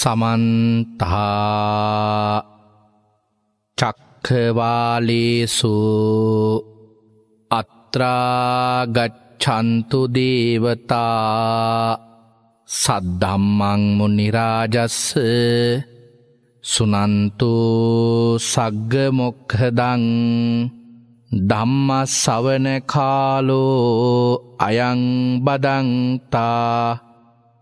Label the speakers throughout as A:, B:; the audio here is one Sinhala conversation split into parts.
A: සමන්තා චක්කවාලේසු අත්‍රාගච්ඡන්තු දේවතා සද්ධම්මංමු නිරාජස්ස සුනන්තු සග්ගමොක්හදං ධම්ම සවන කාලෝ අයං බදන්තා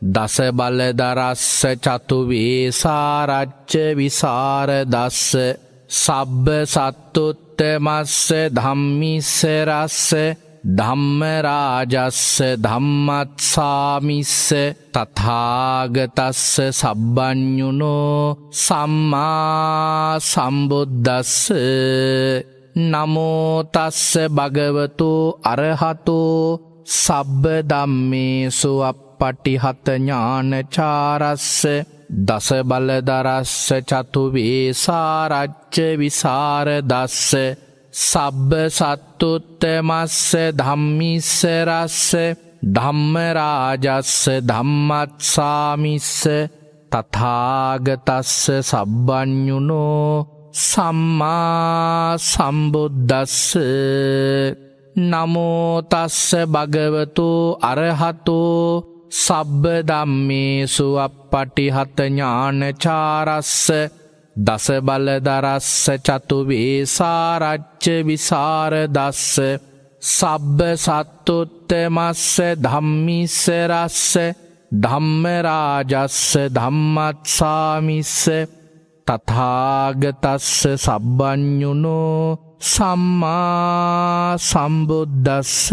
A: දසබලදරස්ස චතුවේ සාරච්ච විසාරදස්ස සබ්බ සත්තුත්තමස්ස ධම්මිස්සරස්ස ධම්මරාජස්ස ධම්මත්සාමිස්ස තථාගතස්ස සබ්බඥුනෝ සම්මා සම්බුද්දස්ස නමෝතස්ස භගවතු අරහතෝ සබ්බ දම්මේසු අප පටිහත ඥානචාරස්ස දස බලදරස්ස චතුවේ සාරච්ච විසාරදස්ස සබ්බ සත්තුත්තමස්ස ධම්මිස්සරස්ස ධම්මරාජස්ස ධම්මත්සාමිස්ස තථාගතස්ස සබ්බඥුනෝ සම්මා සම්බුද්දස්ස නමෝතස්ස භගවතු අරහතෝ සබ්බ දම්මේසු අපපටිහත ඥානචාරස්ස දසබලදරස්ස චතුවේ සාරච්ච විසාරදස්ස සබ්බ සත්තුත්තමස්ස ධම්මිස්සරස්ස ධම්මරාජස්ස ධම්මත්සාමිස්ස තථාගතස්ස සබ්බඥුනෝ සම්මා සම්බුද්දස්ස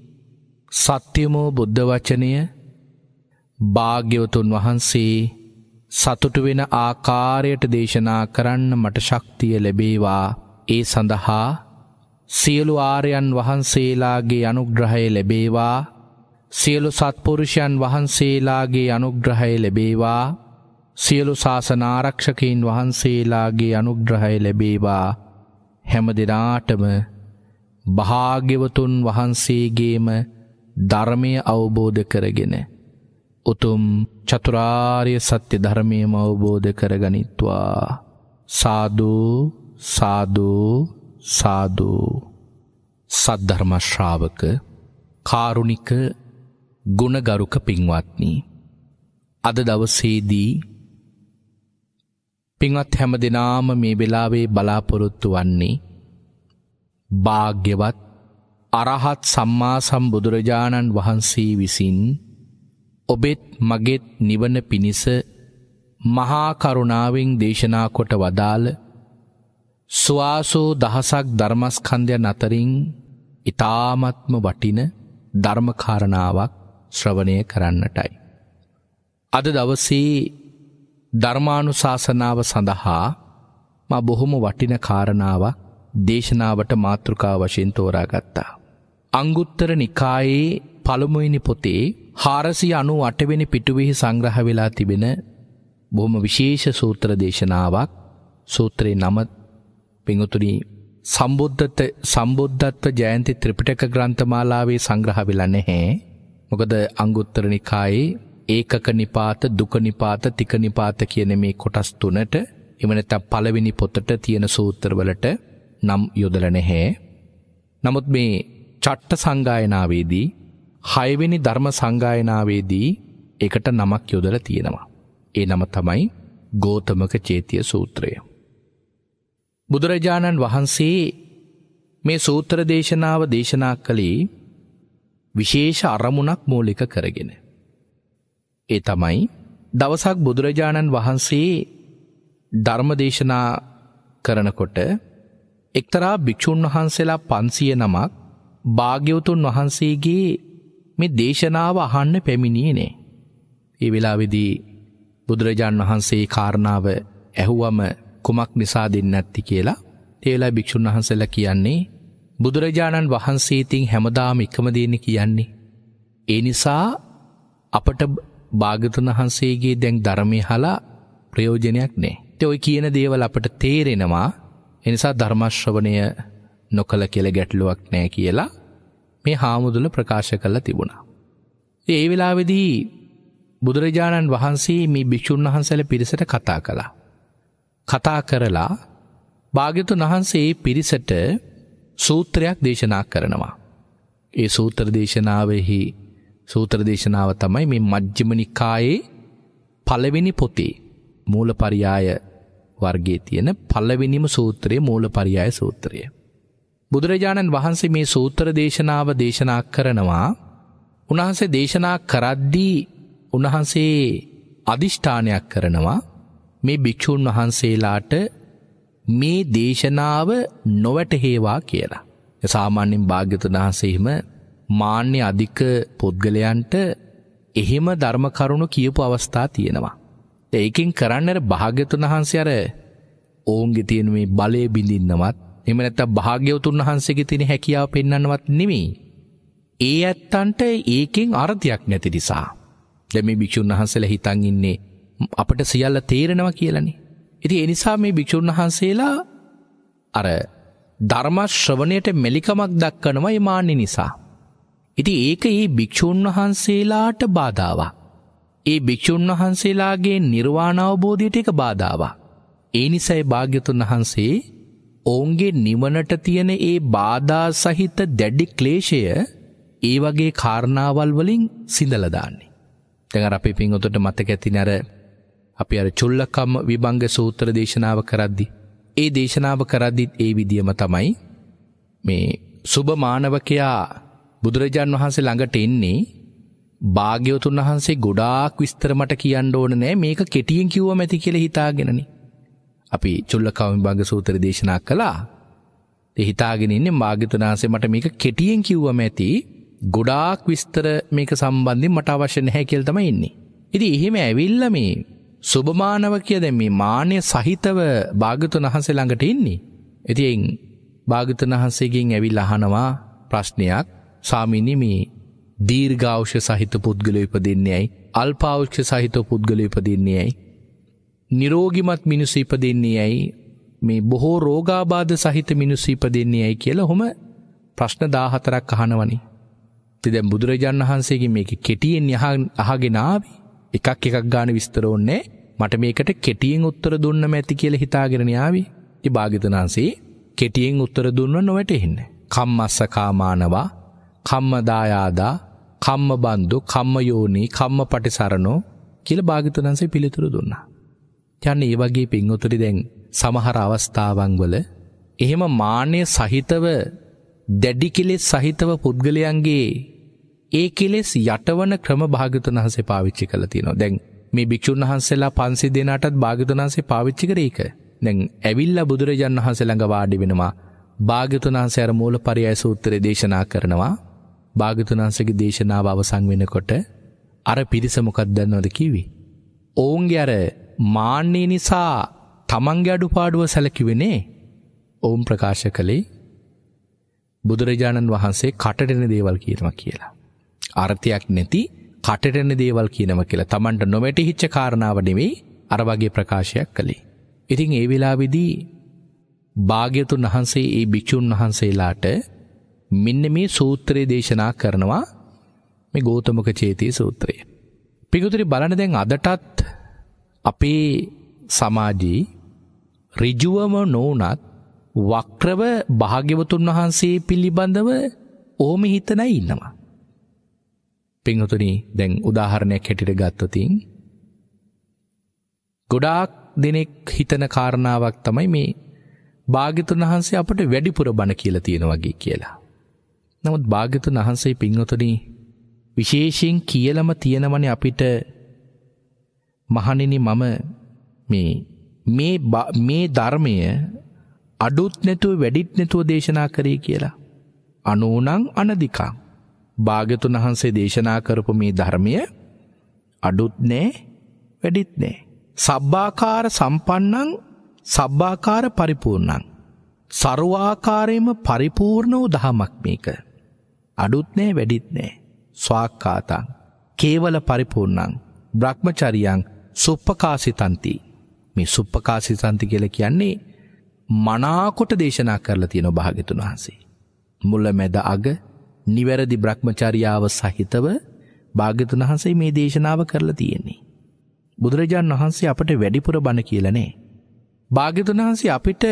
A: සත්‍යමෝ බුද්ධ වචනය භාග්‍යවතුන් වහන්සේ සතුටු වෙන ආකාරයට දේශනා කරන්න මට ශක්තිය ලැබේවා ඒ සඳහා සියලු ආර්යයන් වහන්සේලාගේ අනුග්‍රහය ලැබේවා සියලු සත්පුරුෂයන් වහන්සේලාගේ අනුග්‍රහය ලැබේවා සියලු ශාසනාරක්ෂකයින් වහන්සේලාගේ අනුග්‍රහය ලැබේවා හැම දෙනාටම භාග්‍යවතුන් වහන්සේගේම ධර්මය අවබෝධ කරගෙන උතුම් චතුරාර්ය සත්‍ය ධර්මයම අවබෝධ කරගනිත්වා සාදූ සාදූ සාදූ සද්ධර්මශ්‍රාවක කාරුණික ගුණගරුක පින්වත්නී. අද දවසේදී පින්වත් හැම දෙනාම මේ වෙලාවේ බලාපොරොත්තු වන්නේ භාග්‍යවත් අරහත් සම්මා සම්බුදුරජාණන් වහන්සේ විසින් ඔබෙත් මගෙත් නිවන පිණිස මහා කරුණාවෙන් දේශනා කොට වදාළ ස්වාසෝ දහසක් ධර්මස්කන්ධයන් අතරින් ඊ타මත්ම වටින ධර්මකාරණාවක් ශ්‍රවණය කරන්නටයි. අද දවසේ ධර්මානුශාසනාව සඳහා මා බොහොම වටින කාරණාවක් දේශනාවට මාතෘකා වශයෙන් තෝරාගත්තා. අංගුත්තර නිකායේ පළමුවෙනි පොතේ හාරසිය අනු අටවෙනි පිටුවෙහි සංග්‍රහ වෙලා තිබෙන බොහොම විශේෂ සූත්‍ර දේශනාවක් සූත්‍රයේ නම පිඟුතුනි සම්බුද්ධත සම්බුද්ධත්ව ජයන්ති ත්‍රිපිටක ග්‍රන්ථමාලාවේ සංග්‍රහ වෙලා නැහැ. මොකද අංගුත්තර නිකායේ ඒකක නිපාත දුක නිපාත තික නිපාත කියන මේ කොටස් තුනට එම නැත්නම් පළවෙනි පොතට තියෙන සූත්‍රවලට නම් යොදලා නැහැ. නමුත් මේ චට්ට සංගායනාවේදී හයවෙනි ධර්ම සංගායනාවේදී එකට නමක් යොදල තියෙනවා. ඒ නම තමයි ගෝතමක චේතිය සූත්‍රය. බුදුරජාණන් වහන්සේ මේ සූත්‍ර දේශනාව දේශනා කළේ විශේෂ අරමුණක් මූලික කරගෙන. ඒ තමයි දවසක් බුදුරජාණන් වහන්සේ ධර්ම දේශනා කරනකොට එක්තරා භික්‍ෂූන් වහන්සේලා පන්සිය නමක් භාග්‍යවතුන් වහන්සේගේ මේ දේශනාව අහන්න පැමිණියනේ. ඒ වෙලාවෙදී බුදුරජාණන් වහන්සේ කාරණාව ඇහුවම කුමක් නිසා දෙන්න ඇත්ති කියලා තේලා භික්‍ෂූන් වහන්සල කියන්නේ බුදුරජාණන් වහන්සේතින් හැමදාම එකමදේන කියන්නේ. ඒ නිසා අපට භාගතුන් වහන්සේගේ දැන් ධර්මය හලා ප්‍රයෝජනයක් නෑ. තෙ ඔයි කියන දේවල් අපට තේරෙනවා එනිසා ධර්මශ්‍රවනය නොකළ කෙළ ගැටලුවක් නෑ කියලා මේ හාමුදුල ප්‍රකාශ කල්ල තිබුණා. ඒ වෙලාවෙදී බුදුරජාණන් වහන්සේ මේ භික්‍ෂූන් වහන්සැල පිරිසට කතා කළා. කතා කරලා භාග්‍යතුන් වහන්සේ පිරිසට සූත්‍රයක් දේශනා කරනවා. ඒ සූත්‍ර දේශනාවෙහි සූත්‍ර දේශනාව තමයි මේ මජ්්‍යමනිකායේ පලවෙනි පොතේ මූලපරියාය වර්ගේ තියෙන පල්ලවිනිම සූත්‍රයේ මූලපරියාය සූත්‍රය. බුදුරජාණන් වහන්සේ මේ සූත්‍ර දේශනාව දේශනා කරනවා උන්වහන්සේ දේශනා කරද්දී උන්වහන්සේ අධිෂ්ඨානයක් කරනවා මේ භික්‍ෂූන් වහන්සේලාට මේ දේශනාව නොවැටහේවා කියලා. සාමාන්‍යෙන් භාග්‍යතුන් වහන්සේම මාන්‍ය අධික පුද්ගලයන්ට එහෙම ධර්ම කරුණු කියපු අවස්ථා තියෙනවා. ඒකින් කරන්නට භාග්‍යතුන් වහන්සේ අර ඔවුන්ගේ තියෙන මේ බලය බිඳින්නවත් එම නැත්තම් භාග්‍යවතුන් වහන්සේගේ තියෙන හැකියාව පෙන්වන්නවත් නෙමෙයි. ඒ ඇත්තන්ට ඒකෙන් අර්ථයක් නැති නිසා. දැන් මේ භික්ෂුන් වහන්සේලා හිතන් ඉන්නේ අපිට සියල්ල තේරෙනවා කියලානේ. ඉතින් ඒ නිසා මේ භික්ෂුන් වහන්සේලා අර ධර්ම ශ්‍රවණයට මෙලිකමක් දක්වනවා ඒ මාන්නේ නිසා. ඉතින් ඒක මේ භික්ෂුන් වහන්සේලාට බාධාවක්. ඒ භික්ෂුන් වහන්සේලාගේ නිර්වාණ අවබෝධයට ඒක බාධාවක්. ඒ නිසයි භාග්‍යතුන් වහන්සේ ඔවුන්ගේ නිවනට තියෙන ඒ බාධා සහිත දැඩි ක්ලේශය ඒ වගේ කාරණාවල් වලින් සිඳලදාන්නේ. තැඟ අපි පින්ඔතට මතක ඇති නැර අපි අර චුල්ලකම් විභංග සූත්‍ර දේශනාව කරද්දි. ඒ දේශනාව කරද්දිත් ඒ විදියම තමයි මේ සුබ මානවකයා බුදුරජාන් වහන්සේ ළඟට එන්නේ භාග්‍යවතුන් වහන්සේ ගොඩාක් විස්තරමට කියන්න ඕන නෑ මේක කෙටියෙන් කිව්ව මැති කියල හිතාගෙනනේ අපි චුල්ලකවමිභාග සූත්‍ර දේශනා කළා. ඉතින් හිතාගෙන ඉන්නේ මාග්‍යතුන් වහන්සේ මට මේක කෙටියෙන් කිව්වම ඇති ගොඩාක් විස්තර මේක සම්බන්ධයෙන් මට අවශ්‍ය නැහැ කියලා තමයි ඉන්නේ. ඉතින් එහෙම ඇවිල්ලා මේ සුබමානවකිය දැන් මේ මාන්‍ය සහිතව භාග්‍යතුන් වහන්සේ ළඟට ඉන්නේ. ඉතින් භාග්‍යතුන් වහන්සේගෙන් ඇවිල්ලා අහනවා ප්‍රශ්නයක් ස්වාමීනි මේ දීර්ඝායුෂ සහිත පුද්ගලයෙකු ඉපදින්නේ ඇයි? අල්පායුෂ සහිත පුද්ගලයෙකු ඉපදින්නේ ඇයි? නිරෝගිමත් මිනිස්සු ඉපදෙන්නේ ඇයි මේ බොහෝ රෝගාබාධ සහිත මිනිස්සු ඉපදෙන්නේ ඇයි කියලා හොම ප්‍රශ්න 14ක් අහනවනි. ඉතින් දැන් බුදුරජාණන් වහන්සේගේ මේක කෙටියෙන් අහගෙන ආවි. එකක් එකක් ගාන විස්තර ඕනේ. මට මේකට කෙටියෙන් උත්තර දුන්නම ඇති කියලා හිතාගෙන ආවි. ඉතින් භාග්‍යතුන් වහන්සේ කෙටියෙන් උත්තර දුන්නා නොවැටෙන්න. කම්මස්ස කාමානවා, කම්මදායාදා, කම්මබන්දු, කම්මයෝනි, කම්මපටිසරණෝ කියලා භාග්‍යතුන් වහන්සේ පිළිතුරු දුන්නා. යන ඒ වගේ පින්වතුනි දැන් සමහර අවස්ථාවන් වල එහෙම මාන්නය සහිතව දැඩි කෙලෙස් සහිතව පුද්ගලයන්ගේ ඒ කෙලෙස් යටවන ක්‍රම භාග්‍යතුන් වහන්සේ පාවිච්චි කළා තියෙනවා. දැන් මේ භික්ෂුන් වහන්සේලා 500 දෙනාටත් භාග්‍යතුන් වහන්සේ පාවිච්චි කරේ ඒක. දැන් ඇවිල්ලා බුදුරජාණන් වහන්සේ ළඟ වාඩි වෙනවා. භාග්‍යතුන් වහන්සේ අර මූලපරයය සූත්‍රය දේශනා කරනවා. භාග්‍යතුන් වහන්සේගේ දේශනාව අවසන් වෙනකොට අර පිරිස මොකක්ද දන්නවද කිව්වේ? ඔවුන්ගේ අර මාන්නේ නිසා තමන්ගේ අඩුපාඩුව සැලකිවෙනේ ඔවුන් ප්‍රකාශ කළේ බුදුරජාණන් වහන්සේ කටටෙන දේවල් කියනවා කියලා. අර්ථයක් නැති කටටෙන දේවල් කියනව කියලා තමන්ට නොමැටි හිච්ච කාරණාව නෙමෙයි අර වගේ ප්‍රකාශයක් කළේ. ඉතින් ඒ වෙලාවේදී භාග්‍යතුන් වහන්සේ ඒ භික්ෂුන් වහන්සේලාට මෙන්න මේ සූත්‍රය දේශනා කරනවා මේ ගෝතමක චේතී සූත්‍රය. පිගුතුරි බලන දැන් අදටත් අපේ සමාජී රිජුවම නොවනත් වක්‍රව භාග්‍යවතුන් වහන්සේ පිළිබඳව ඕම හිතනයි ඉන්නවා. පිංහතුනි දැන් උදාහරණයක් හැටිට ගත්තතින්. ගොඩාක් දෙනෙක් හිතන කාරණාවක් තමයි මේ භාගිතුන් වහන්සේ අපට වැඩිපුර බණ කියල තියෙන වගේ කියලා. නමුත් භාගිතුන් වහන්සේ පිංහතුනි විශේෂයෙන් කියලම තියෙනවන අපිට මහණෙනි මම මේ මේ මේ ධර්මය අඩුත් නැතුව වැඩිත් නැතුව දේශනා කරේ කියලා. අනුනං අනදිකං. භාග්‍යතුන් වහන්සේ දේශනා කරපු මේ ධර්මය අඩුත් නෑ වැඩිත් නෑ. සබ්බාකාර සම්පන්නං සබ්බාකාර පරිපූර්ණං. සරුවාකාරයෙන්ම පරිපූර්ණ වූ දහමක් මේක. අඩුත් නෑ වැඩිත් නෑ. ස්වාක්කාතං. කේවල පරිපූර්ණං. බ්‍රහ්මචරියං සුප්පකාසිතන්ති මේ සුප්පකාසිතන්ති කියල කියන්නේ මනාකොට දේශනා කරලා තියෙන භාගතුන් වහන්සේ. මුල්ල මැද අග නිවැරදි බ්‍රහ්මචරියාව සහිතව භාගතුන් වහන්සේ මේ දේශනාව කරලා තියෙන්නේ. බුදුරජාන් වහන්සේ අපට වැඩිපුර බණ කියලනේ. භාගතුන් වහන්සේ අපිට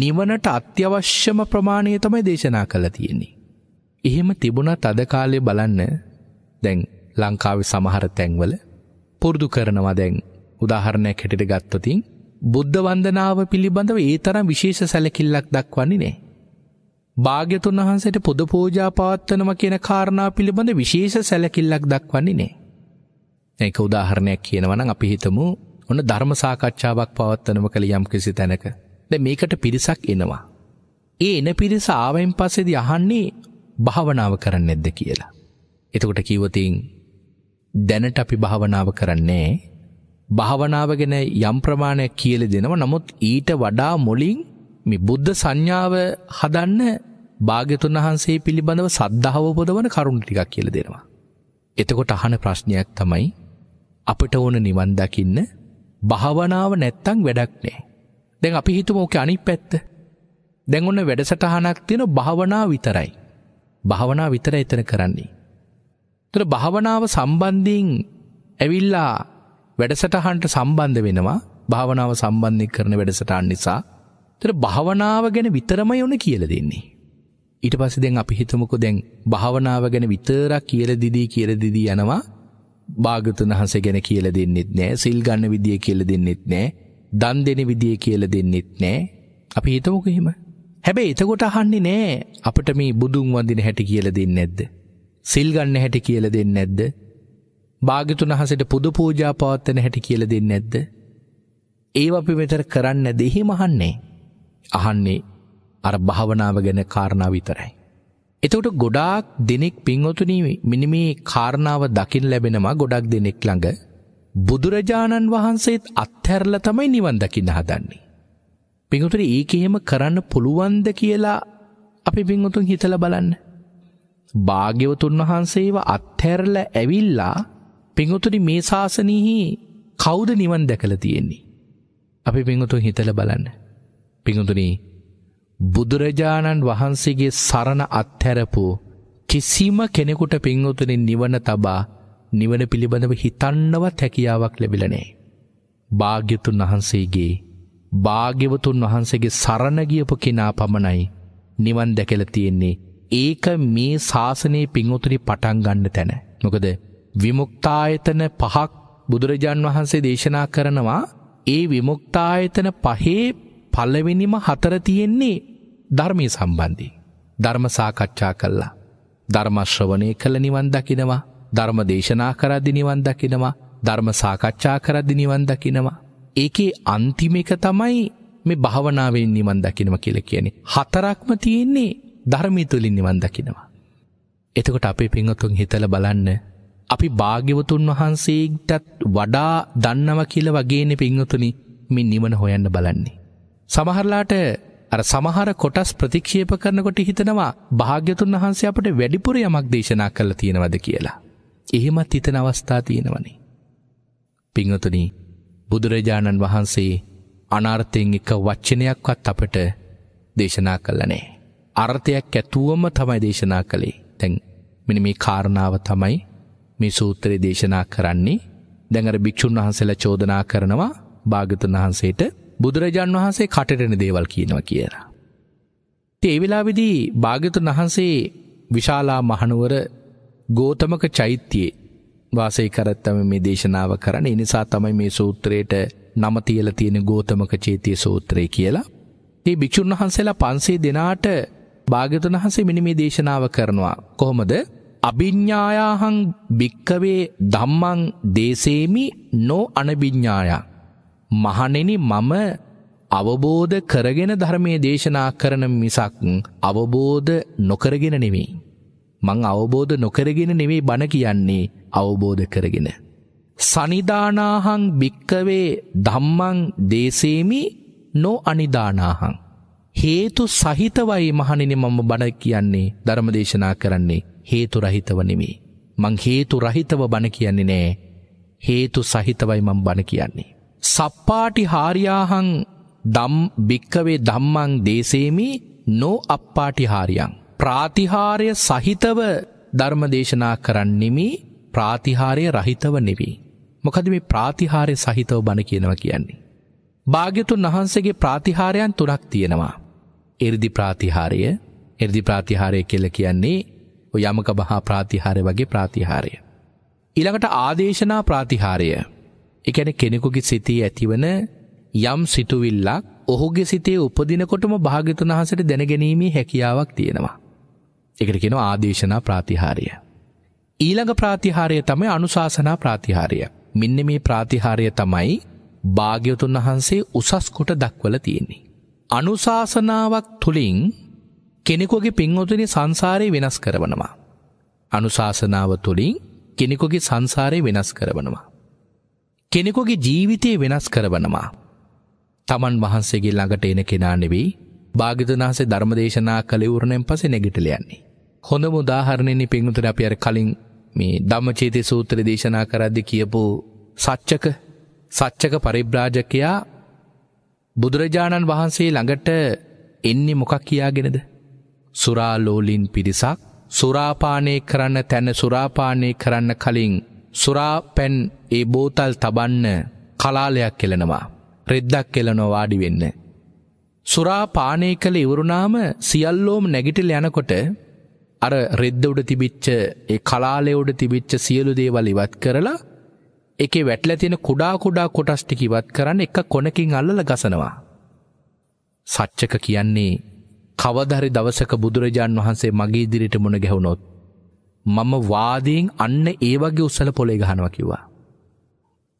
A: නිවනට අත්‍යවශ්‍යම ප්‍රමාණය තමයි දේශනා කළ තියෙන්නේ. එහෙම තිබුණත් අද කාලේ බලන්න දැන් ලංකාවේ සමහර තැන්වල පුරුදු කරනවා දැන්. උදාහරණයක් හැටියට ගත්තොතින් බුද්ධ වන්දනාව පිළිබඳව ඒ තරම් විශේෂ සැලකිල්ලක් දක්වන්නේ නෑ. භාග්‍යතුන් වහන්සේට පොද පූජා පවත්වනවා කියන කාරණා පිළිබඳ විශේෂ සැලකිල්ලක් දක්වන්නේ නෑ. ඒක උදාහරණයක් කියනවා නම් අපි හිතමු ඔන්න ධර්ම සාකච්ඡාවක් පවත්වනම කළ යම් කිසි තැනක. දැන් මේකට පිරිසක් එනවා. ඒ එන පිරිස ආවෙන් පස්සේදී අහන්නේ භාවනාව කරන්නේ නැද්ද කියලා. එතකොට කිව්වොතින් දැනට අපි භාවනාව කරන්නේ භාවනාව ගැන යම් ප්‍රමාණයක් කියලා දෙනවා නමුත් ඊට වඩා මුලින් මේ බුද්ධ සංඥාව හදන්න භාග්‍යතුන් වහන්සේ පිළිබඳව සද්ධාව උපදවන කරුණු ටිකක් කියලා දෙනවා. එතකොට අහන ප්‍රශ්නයක් තමයි අපිට ඕන නිවන් දකින්න භාවනාව නැත්තම් වැඩක් නැහැ. දැන් අපි හිතමු ඔක අනිත් පැත්ත. දැන් ඔන්න වැඩසටහනක් තියෙන භාවනාව විතරයි. භාවනාව විතරයි එතන කරන්නේ. තොර භාවනාව සම්බන්ධීන් ඇවිල්ලා වැඩසටහන්ට සම්බන්ධ වෙනවා භාවනාව සම්බන්ධය කරන වැඩසටාන් නිසා තර භාවනාව ගැන විතරම යොන කියල දෙන්නේ. ඊට පස්ස දෙැන් අපි හිතමකු දැන් භාවනාව ගැන විතරක් කියල දිදී කියල දිදී යනවා භාගතුන් වහස ගැන කියල දෙන්නෙත් නෑ සිල් ගන්න විදිිය කියල දෙන්නෙත් නෑ දන් දෙන විදිිය කියල දෙන්නෙත් නෑ අපි හිතමොකහෙම හැබැයි එතකොට අහන්නේ නෑ අපට මේ බුදුන් වදින හැටි කියල දෙන්න ඇද්ද. සිල්ගන්න හැටි කියල දෙන්න ඇද්ද භාගිතුන හසට පුද පූජා පවත්වන හැටි කියල දෙන්න ඇද්ද ඒ අපි මෙතර කරන්න දෙහි මහන්නේ අහන්නේ අර භාවනාව ගැන කාරණාව විතරයි. එතකොට ගොඩාක් දෙනෙක් පින්වතුන මිනිමේ කාරණාව දකිින් ලැබෙනවා ගොඩක් දෙනෙක් ළඟ බුදුරජාණන් වහන්සේත් අත්හැරල තමයි නිවන් දකින්න හදන්නේ. පිඟුතුර ඒක එහෙම කරන්න පුළුවන්ද කියලා අපි පින්වතුන් හිතල බලන්න. භාග්‍යවතුන් වහන්සේව අත්හැරල ඇවිල්ලා පිංහතුනි මේ ශාසනයහි කෞුද නිවන් දැකළ තියෙන්නේ. අපි පිංහතුන් හිතල බලන්න. පිංහතුනී බුදුරජාණන් වහන්සේගේ සරණ අත්හැරපු කිසිම කෙනෙකුට පිංහතුනින් නිවන තබා නිවන පිළිබඳව හිතන්නවත් හැකියාවක් ලැබිලනේ. භාග්‍යතුන් වහන්සේගේ භාග්‍යවතුන් වහන්සේගේ සරණගියපු කෙනා පමණයි නිවන් දැකල තියෙන්නේ ඒක මේ ශාසනයේ පිංවතුනි පටන් ගන්න තැන. මොකද විමුක්තායතන පහක් බුදුරජාන් වහන්සේ දේශනා කරනවා ඒ විමුක්තායතන පහේ පළවෙනිම හතර තියෙන්නේ ධර්මය සම්බන්ධී. ධර්ම සාකච්ඡා කළා. ධර්මශ්‍රවණය කළ නිවන් දකිනවා. ධර්ම දේශනා කරද්දි නිවන් දකිනවා. ධර්ම සාකච්ඡා කරද්දි නිවන් දකිනවා. ඒකේ අන්තිම එක තමයි මේ භාවනාවෙන් නිවන් දකිනවා කියලා කියන්නේ. හතරක්ම තියෙන්නේ ධර්මය තුළින් නිවන් දකිනවා. එතකොට අපේ පින්වතුන් හිතල බලන්න අපි භාග්‍යවතුන් වහන්සේටත් වඩා දන්නව කියල වගේන පින්වතුනි මේ නිවන හොයන්න බලන්නේ. සමහරලාට අර සමහර කොටස් ප්‍රතික්ෂේප කරනකොට හිතනවා භාග්‍යතුන් වහන්සේ අපට වැඩිපුර යමක් දේශනා කළ තියෙනවද කියලා. එහෙමත් හිතන අවස්ථා තියෙනවනේ. පිංහතුනී බුදුරජාණන් වහන්සේ අනාර්ථයෙන් එක වච්චනයක්වත් අපට දේශනා කල්ලනේ. අර්ථයක් ඇතුවම තමයි දේශනා කළේ. දැන් මෙන්න මේ කාරණාව තමයි මේ සූත්‍රය දේශනා කරන්නේ. දැන් අර භික්ෂුන් වහන්සේලා චෝදනා කරනවා භාගතුන් වහන්සේට බුදුරජාන් වහන්සේ කටටෙන දේවල් කියනවා කියලා. ඉතින් ඒ වෙලාවේදී භාගතුන් වහන්සේ විශාලා මහනුවර ගෝතමක චෛත්‍යයේ වාසය කරත් තමයි මේ දේශනාව කරන්නේ. ඒ නිසා තමයි මේ සූත්‍රයට නම තියලා තියෙන ගෝතමක චේතිය සූත්‍රය කියලා. මේ භික්ෂුන් වහන්සේලා 500 දෙනාට භාග්‍යතුන් වහන්සේ මෙනි මේ දේශනාව කරනවා. කොහොමද? අභිඥායාහං භික්කවේ ධම්මං දේසේමි නෝ අනභිඥායා. මහණෙනි මම අවබෝධ කරගෙන ධර්මයේ දේශනා කරන මිසක් අවබෝධ නොකරගෙන නෙවෙයි. මං අවබෝධ නොකරගෙන නෙවෙයි බණ කියන්නේ අවබෝධ කරගෙන. සනිදානාහං භික්කවේ ධම්මං දේසේමි නෝ අනිදානාහං හේතු සහිතවයි මහණෙනි මම බණ කියන්නේ ධර්ම දේශනා කරන්නේ හේතු රහිතව නෙමෙයි. මං හේතු රහිතව බණ කියන්නේ නෑ. හේතු සහිතවයි මම බණ කියන්නේ. සප්පාටි හාරියාහං දම් භික්කවේ ධම්මං දේශේමි නෝ අප්පාටි හාරියං. ප්‍රාතිහාරය සහිතව ධර්ම දේශනා කරන්නෙමි ප්‍රාතිහාරය රහිතව නෙවී. මොකද මේ ප්‍රාතිහාරය සහිතව බණ කියනව කියන්නේ. භාග්‍යතුන් වහන්සේගේ ප්‍රාතිහාරයන් තුනක් තියෙනවා. එර්දි ප්‍රාතිහාරය එර්දි ප්‍රාතිහාරය කෙල කියන්නේ යමක බහා ප්‍රාතිහාරය වගේ ප්‍රාතිහාරය. ඉළඟට ආදේශනා ප්‍රාතිහාරය එකැන කෙනෙකුගේ සිතී ඇතිවන යම් සිතුවිල්ලක් ඔහුගේ සිතේ උපදිනකොටම භාගතන හසට දැනගැනීමේ හැකියාවක් තියෙනවා. එකට කෙන ආදේශනා ප්‍රාතිහාරය. ඊළඟ ප්‍රාතිහාරය තමයි අනුශාසනා ප්‍රාතිහාරය මෙන්න මේ ප්‍රාතිහාරය තමයි භාග්‍යවතුන් වහන්සේ උසස් කොට දක්වල තියෙන්නේ. අනුශාසනාවක් තුළින් කෙනෙකුගේ පින්වතුනි සංසාරය වෙනස් කරවනවා. අනුශාසනාව තුළින් කෙනෙකුගේ සංසාරය වෙනස් කරවනවා. කෙනෙකුගේ ජීවිතය වෙනස් කරවනවා. තමන් වහන්සේගේ ළඟට එන කෙනා නෙවෙයි භාගිතනාසේ ධර්මදේශනා කළවරණයෙන් පස නැගිටලයන්නේ. හොඳ මුදාහරණයනි පින්වතුර අප අර කලින් මේ ධම්මචේතය සූත්‍ර දේශනා කරද්දි කියපු සච්චක සච්චක පරිබ්‍රාජකයා බුදුරජාණන් වහන්සේ ළඟට එන්නේ මොකක් කියාගෙනද. සුරාලෝලින් පිරිසක් සුරාපානය කරන්න තැන සුරාපානය කරන්න කලින් සුරාපැන් ඒ බෝතල් තබන්න කලාලයක් කෙලෙනවා. රෙද්දක් කෙලනො වාඩි වෙන්න. සුරා පානය කළ ඉවරුණාම සියල්ලෝම නැගිටල යනකොට අර රෙද්ද උඩ තිබිච්ච ඒ කලාලෙ උඩ තිබිච්ච සියලු දේවල් ඉවත් කරලා එකේ වැටලා තියෙන කුඩා කුඩා කොටස් ටික ඉවත් කරන්න එක කොනකින් අල්ලලා ගසනවා. සච්චක කියන්නේ කවදාරි දවසක බුදුරජාන් වහන්සේ මගේ ඉදිරියට මුණ ගැහුනොත් මම වාදීන් අන්න ඒ වගේ උසල පොලේ ගහනවා කිව්වා.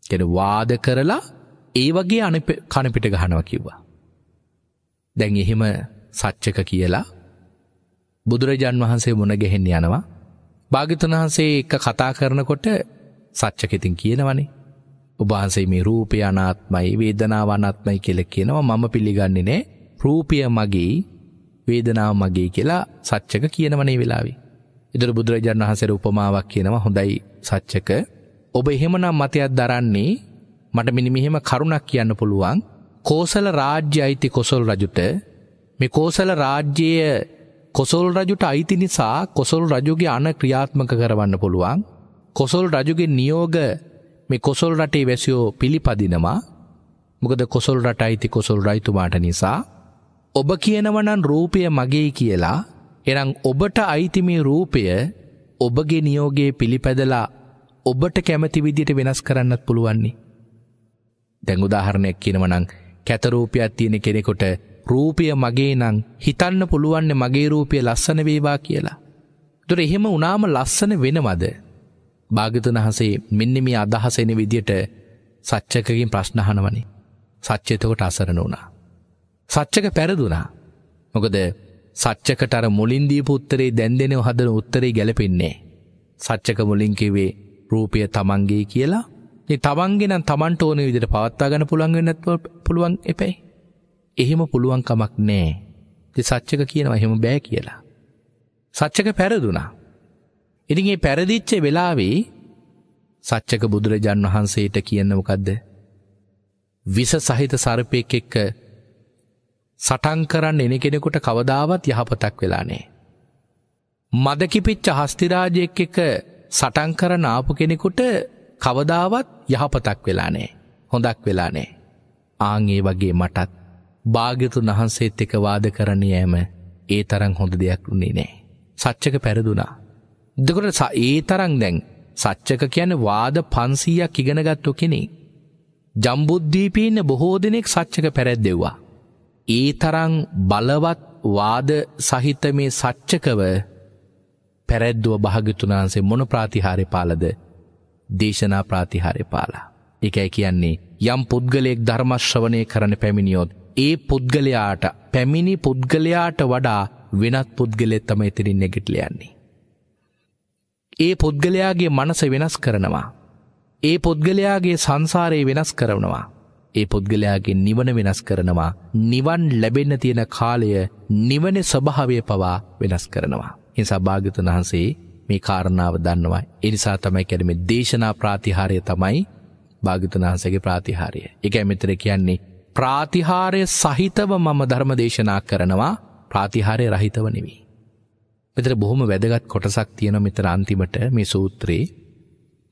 A: කියන්නේ වාද කරලා ඒ වගේ කන පිට ගහනවා කිව්වා. දැන් එහෙම සච්චක කියලා බුදුරජාන් වහන්සේ මුණ ගැහෙන්න යනවා. භාග්‍යතුන් වහන්සේ එක කතා කරනකොට සච්චකෙතින් කියනවනේ. ඔබහන්සේ මේ රූපය අනාත්මයි වේදනාව අනාත්මයි කියලා කියනවා මම පිළිගන්නේ නෑ. රූපය මගේ වේදනාව මගේ කියලා සච්චක කියනවනේ වෙලාවේ. ඉදිරි බුදුරජාණන් වහන්සේ උපමාවක් කියනවා හොඳයි සච්චක ඔබ එහෙමනම් මතයක් දරන්නේ මට මෙනි මෙහෙම කරුණක් කියන්න පුළුවන් කෝසල රාජ්‍ය අයිති කොසල් රජුට මේ කෝසල රාජ්‍යය කොසල් රජුට අයිති නිසා කොසල් රජුගේ අන ක්‍රියාත්මක කරවන්න පුළුවන් කොසොල් රජුගේ නියෝග මේ කොසොල් රටේ වැසියෝ පිළිපදිනවා මොකද කොසොල් රට අයිති කොසොල් රයිතුමාට නිසා ඔබ කියනවනන් රූපය මගේ කියලා එරං ඔබට අයිතිමේ රූපය ඔබගේ නියෝගේ පිළිපැදලා ඔබට කැමති විදිට වෙනස් කරන්නත් පුළුවන්නේ. දැඟුදාහරණයක් කියනවනං කැතරූපයක් තියෙන කෙනෙකොට රූපය මගේ නං හිතන්න පුළුවන්න මගේ රූපය ලස්සන වේවා කියලා. තුර එහෙම උනාම ලස්සන වෙනවද. භාගතුන් වහන්සේ මෙන්න මේ අදහස එන විදියට සච්චකකින් ප්‍රශ්න අහනවනේ. සච්ච එතකොට අසරණ වුණා. සච්චක පෙරදුනා. මොකද සච්චකට අර මුලින් දීපු උත්තරේ දැන් දෙනව හදන උත්තරේ ගැලපෙන්නේ. සච්චක මුලින් කිව්වේ රූපය තමන්ගේ කියලා. ඒ තමන්ගේ නම් තමන්ට ඕන විදිහට පවත්වා ගන්න පුළුවන් වෙන්නත් පුළුවන් එපේ. එහෙම පුළුවන් කමක් නැහැ. ඉතින් සච්චක කියනවා එහෙම බෑ කියලා. සච්චක පෙරදුනා. ඉතින් මේ පැරදිච්ච වෙලාවේ සච්චක බුදුරජාන් වහන්සේට කියන්න මොකද්ද? විස සහිත සර්පෙක් එක්ක සටන් කරන්න එන කෙනෙකුට කවදාවත් යහපතක් වෙලා නැහැ. මද කිපිච්ච හස්තිරාජයෙක් එක්ක සටන් කරන ආපු කෙනෙකුට කවදාවත් යහපතක් වෙලා නැහැ. හොඳක් වෙලා නැහැ. ආන් ඒ වගේ මටත් භාග්‍යතුන් වහන්සේත් එක්ක වාද කරන්න යෑම ඒ තරම් හොඳ දෙයක් වුණේ නැහැ. සච්චක පෙරදුනා. දෙකොට ඒ තරං දැන් සච්චක කියන වාද පන්සීයක් ඉගෙනගත්තු කෙනෙ. ජම්බුද්ධීපීන්න බොහෝ දෙනෙක් සච්චක පැරැද්දෙව්වා. ඒ තරං බලවත් වාද සහිත මේ සච්චකව පැරැද්දුව භාගතුනාන්සේ මොන ප්‍රාතිහාරය පාලද දේශනා ප්‍රාතිහාරය පාලා. එකයි කියන්නේ යම් පුද්ගලයෙක් ධර්මශ්‍රවනය කරන පැමිණියොත් ඒ පුද්ගලයාට පැමිණි පුද්ගලයාට වඩා වෙනත් පුද්ගලෙත් තම ඉතිරින් නැගිටලයන්නේ. ඒ පුද්ගලයාගේ මනස වෙනස් කරනවා. ඒ පුද්ගලයාගේ සංසාරයේ වෙනස් කරනවා. ඒ පුද්ගලයාගේ නිවන වෙනස් කරනවා. නිවන් ලැබෙන්න තියෙන කාලය නිවන ස්වභාවය පවා වෙනස් කරනවා. හිසා භාගතන් වහන්සේ මේ කාරණාව දන්නවා. එනිසා තමයි කැඩමේ දේශනා ප්‍රාතිහාරය තමයි භාගතන් වහන්සේගේ ප්‍රාතිහාරය. එකයි මෙතන කියන්නේ ප්‍රාතිහාරය සහිතව මම ධර්ම දේශනා කරනවා. ප්‍රාතිහාරය රහිතව නෙවෙයි. මෙතන බොහොම වැදගත් කොටසක් තියෙනවා මෙතන අන්තිමට මේ සූත්‍රේ.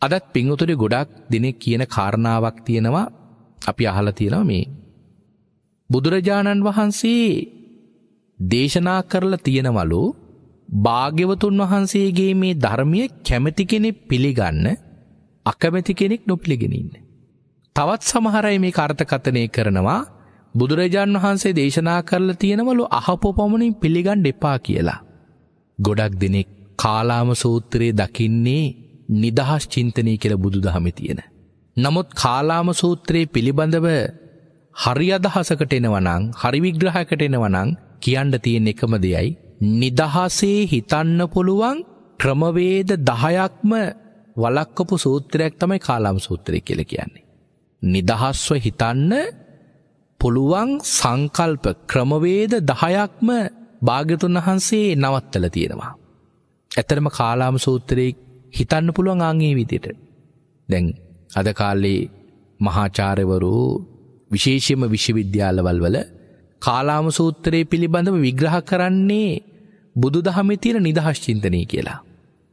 A: අදත් පින්වතුනි ගොඩාක් දෙනෙක් කියන කාරණාවක් තියෙනවා අපි අහලා තියෙනවා මේ බුදුරජාණන් වහන්සේ දේශනා කරලා තියෙනවලු භාග්‍යවතුන් වහන්සේගේ මේ ධර්මය කැමැති කෙනෙක් පිළිගන්න අකමැති කෙනෙක් නොපිළිගෙන ඉන්න. තවත් සමහර අය මේ කාර්තකතනය කරනවා බුදුරජාන් වහන්සේ දේශනා කරලා තියෙනවලු අහපොපමණින් පිළිගන්න එපා කියලා. ගොඩක් දෙනෙක් කාලාම සූත්‍රයේ දකින්නේ නිදහස් චින්තනය කියල බුදු දහමි තියෙන. නමුත් කාලාම සූත්‍රයේ පිළිබඳව හරි අදහසකට එනවනං හරිවිග්‍රහකට එනවනං කියන්න තියෙන එකම දෙයයි. නිදහසේ හිතන්න පුළුවන් ක්‍රමවේද දහයක්ම වලක්කපු සූත්‍රයක් තමයි කාලාම සූත්‍රය කියල කියන්නේ. නිදහස්ව හිතන්න පුළුවන් සංකල්ප ක්‍රමවේද දහයක්ම භාග්‍යතුන් වහන්සේ නවත්තල තියෙනවා. ඇතරම කාලාම සූත්‍රයෙක් හිතන්න පුළුවන් ආංගේ විදියට. දැන් අද කාලේ මහාචාර්යවරු විශේෂයෙන්ම විශ්වවිද්‍යාලවල් වල කාලාම සූත්‍රයේ පිළිබඳව විග්‍රහ කරන්නේ බුදුදහමේ තියෙන නිදහස් චින්තනය කියලා.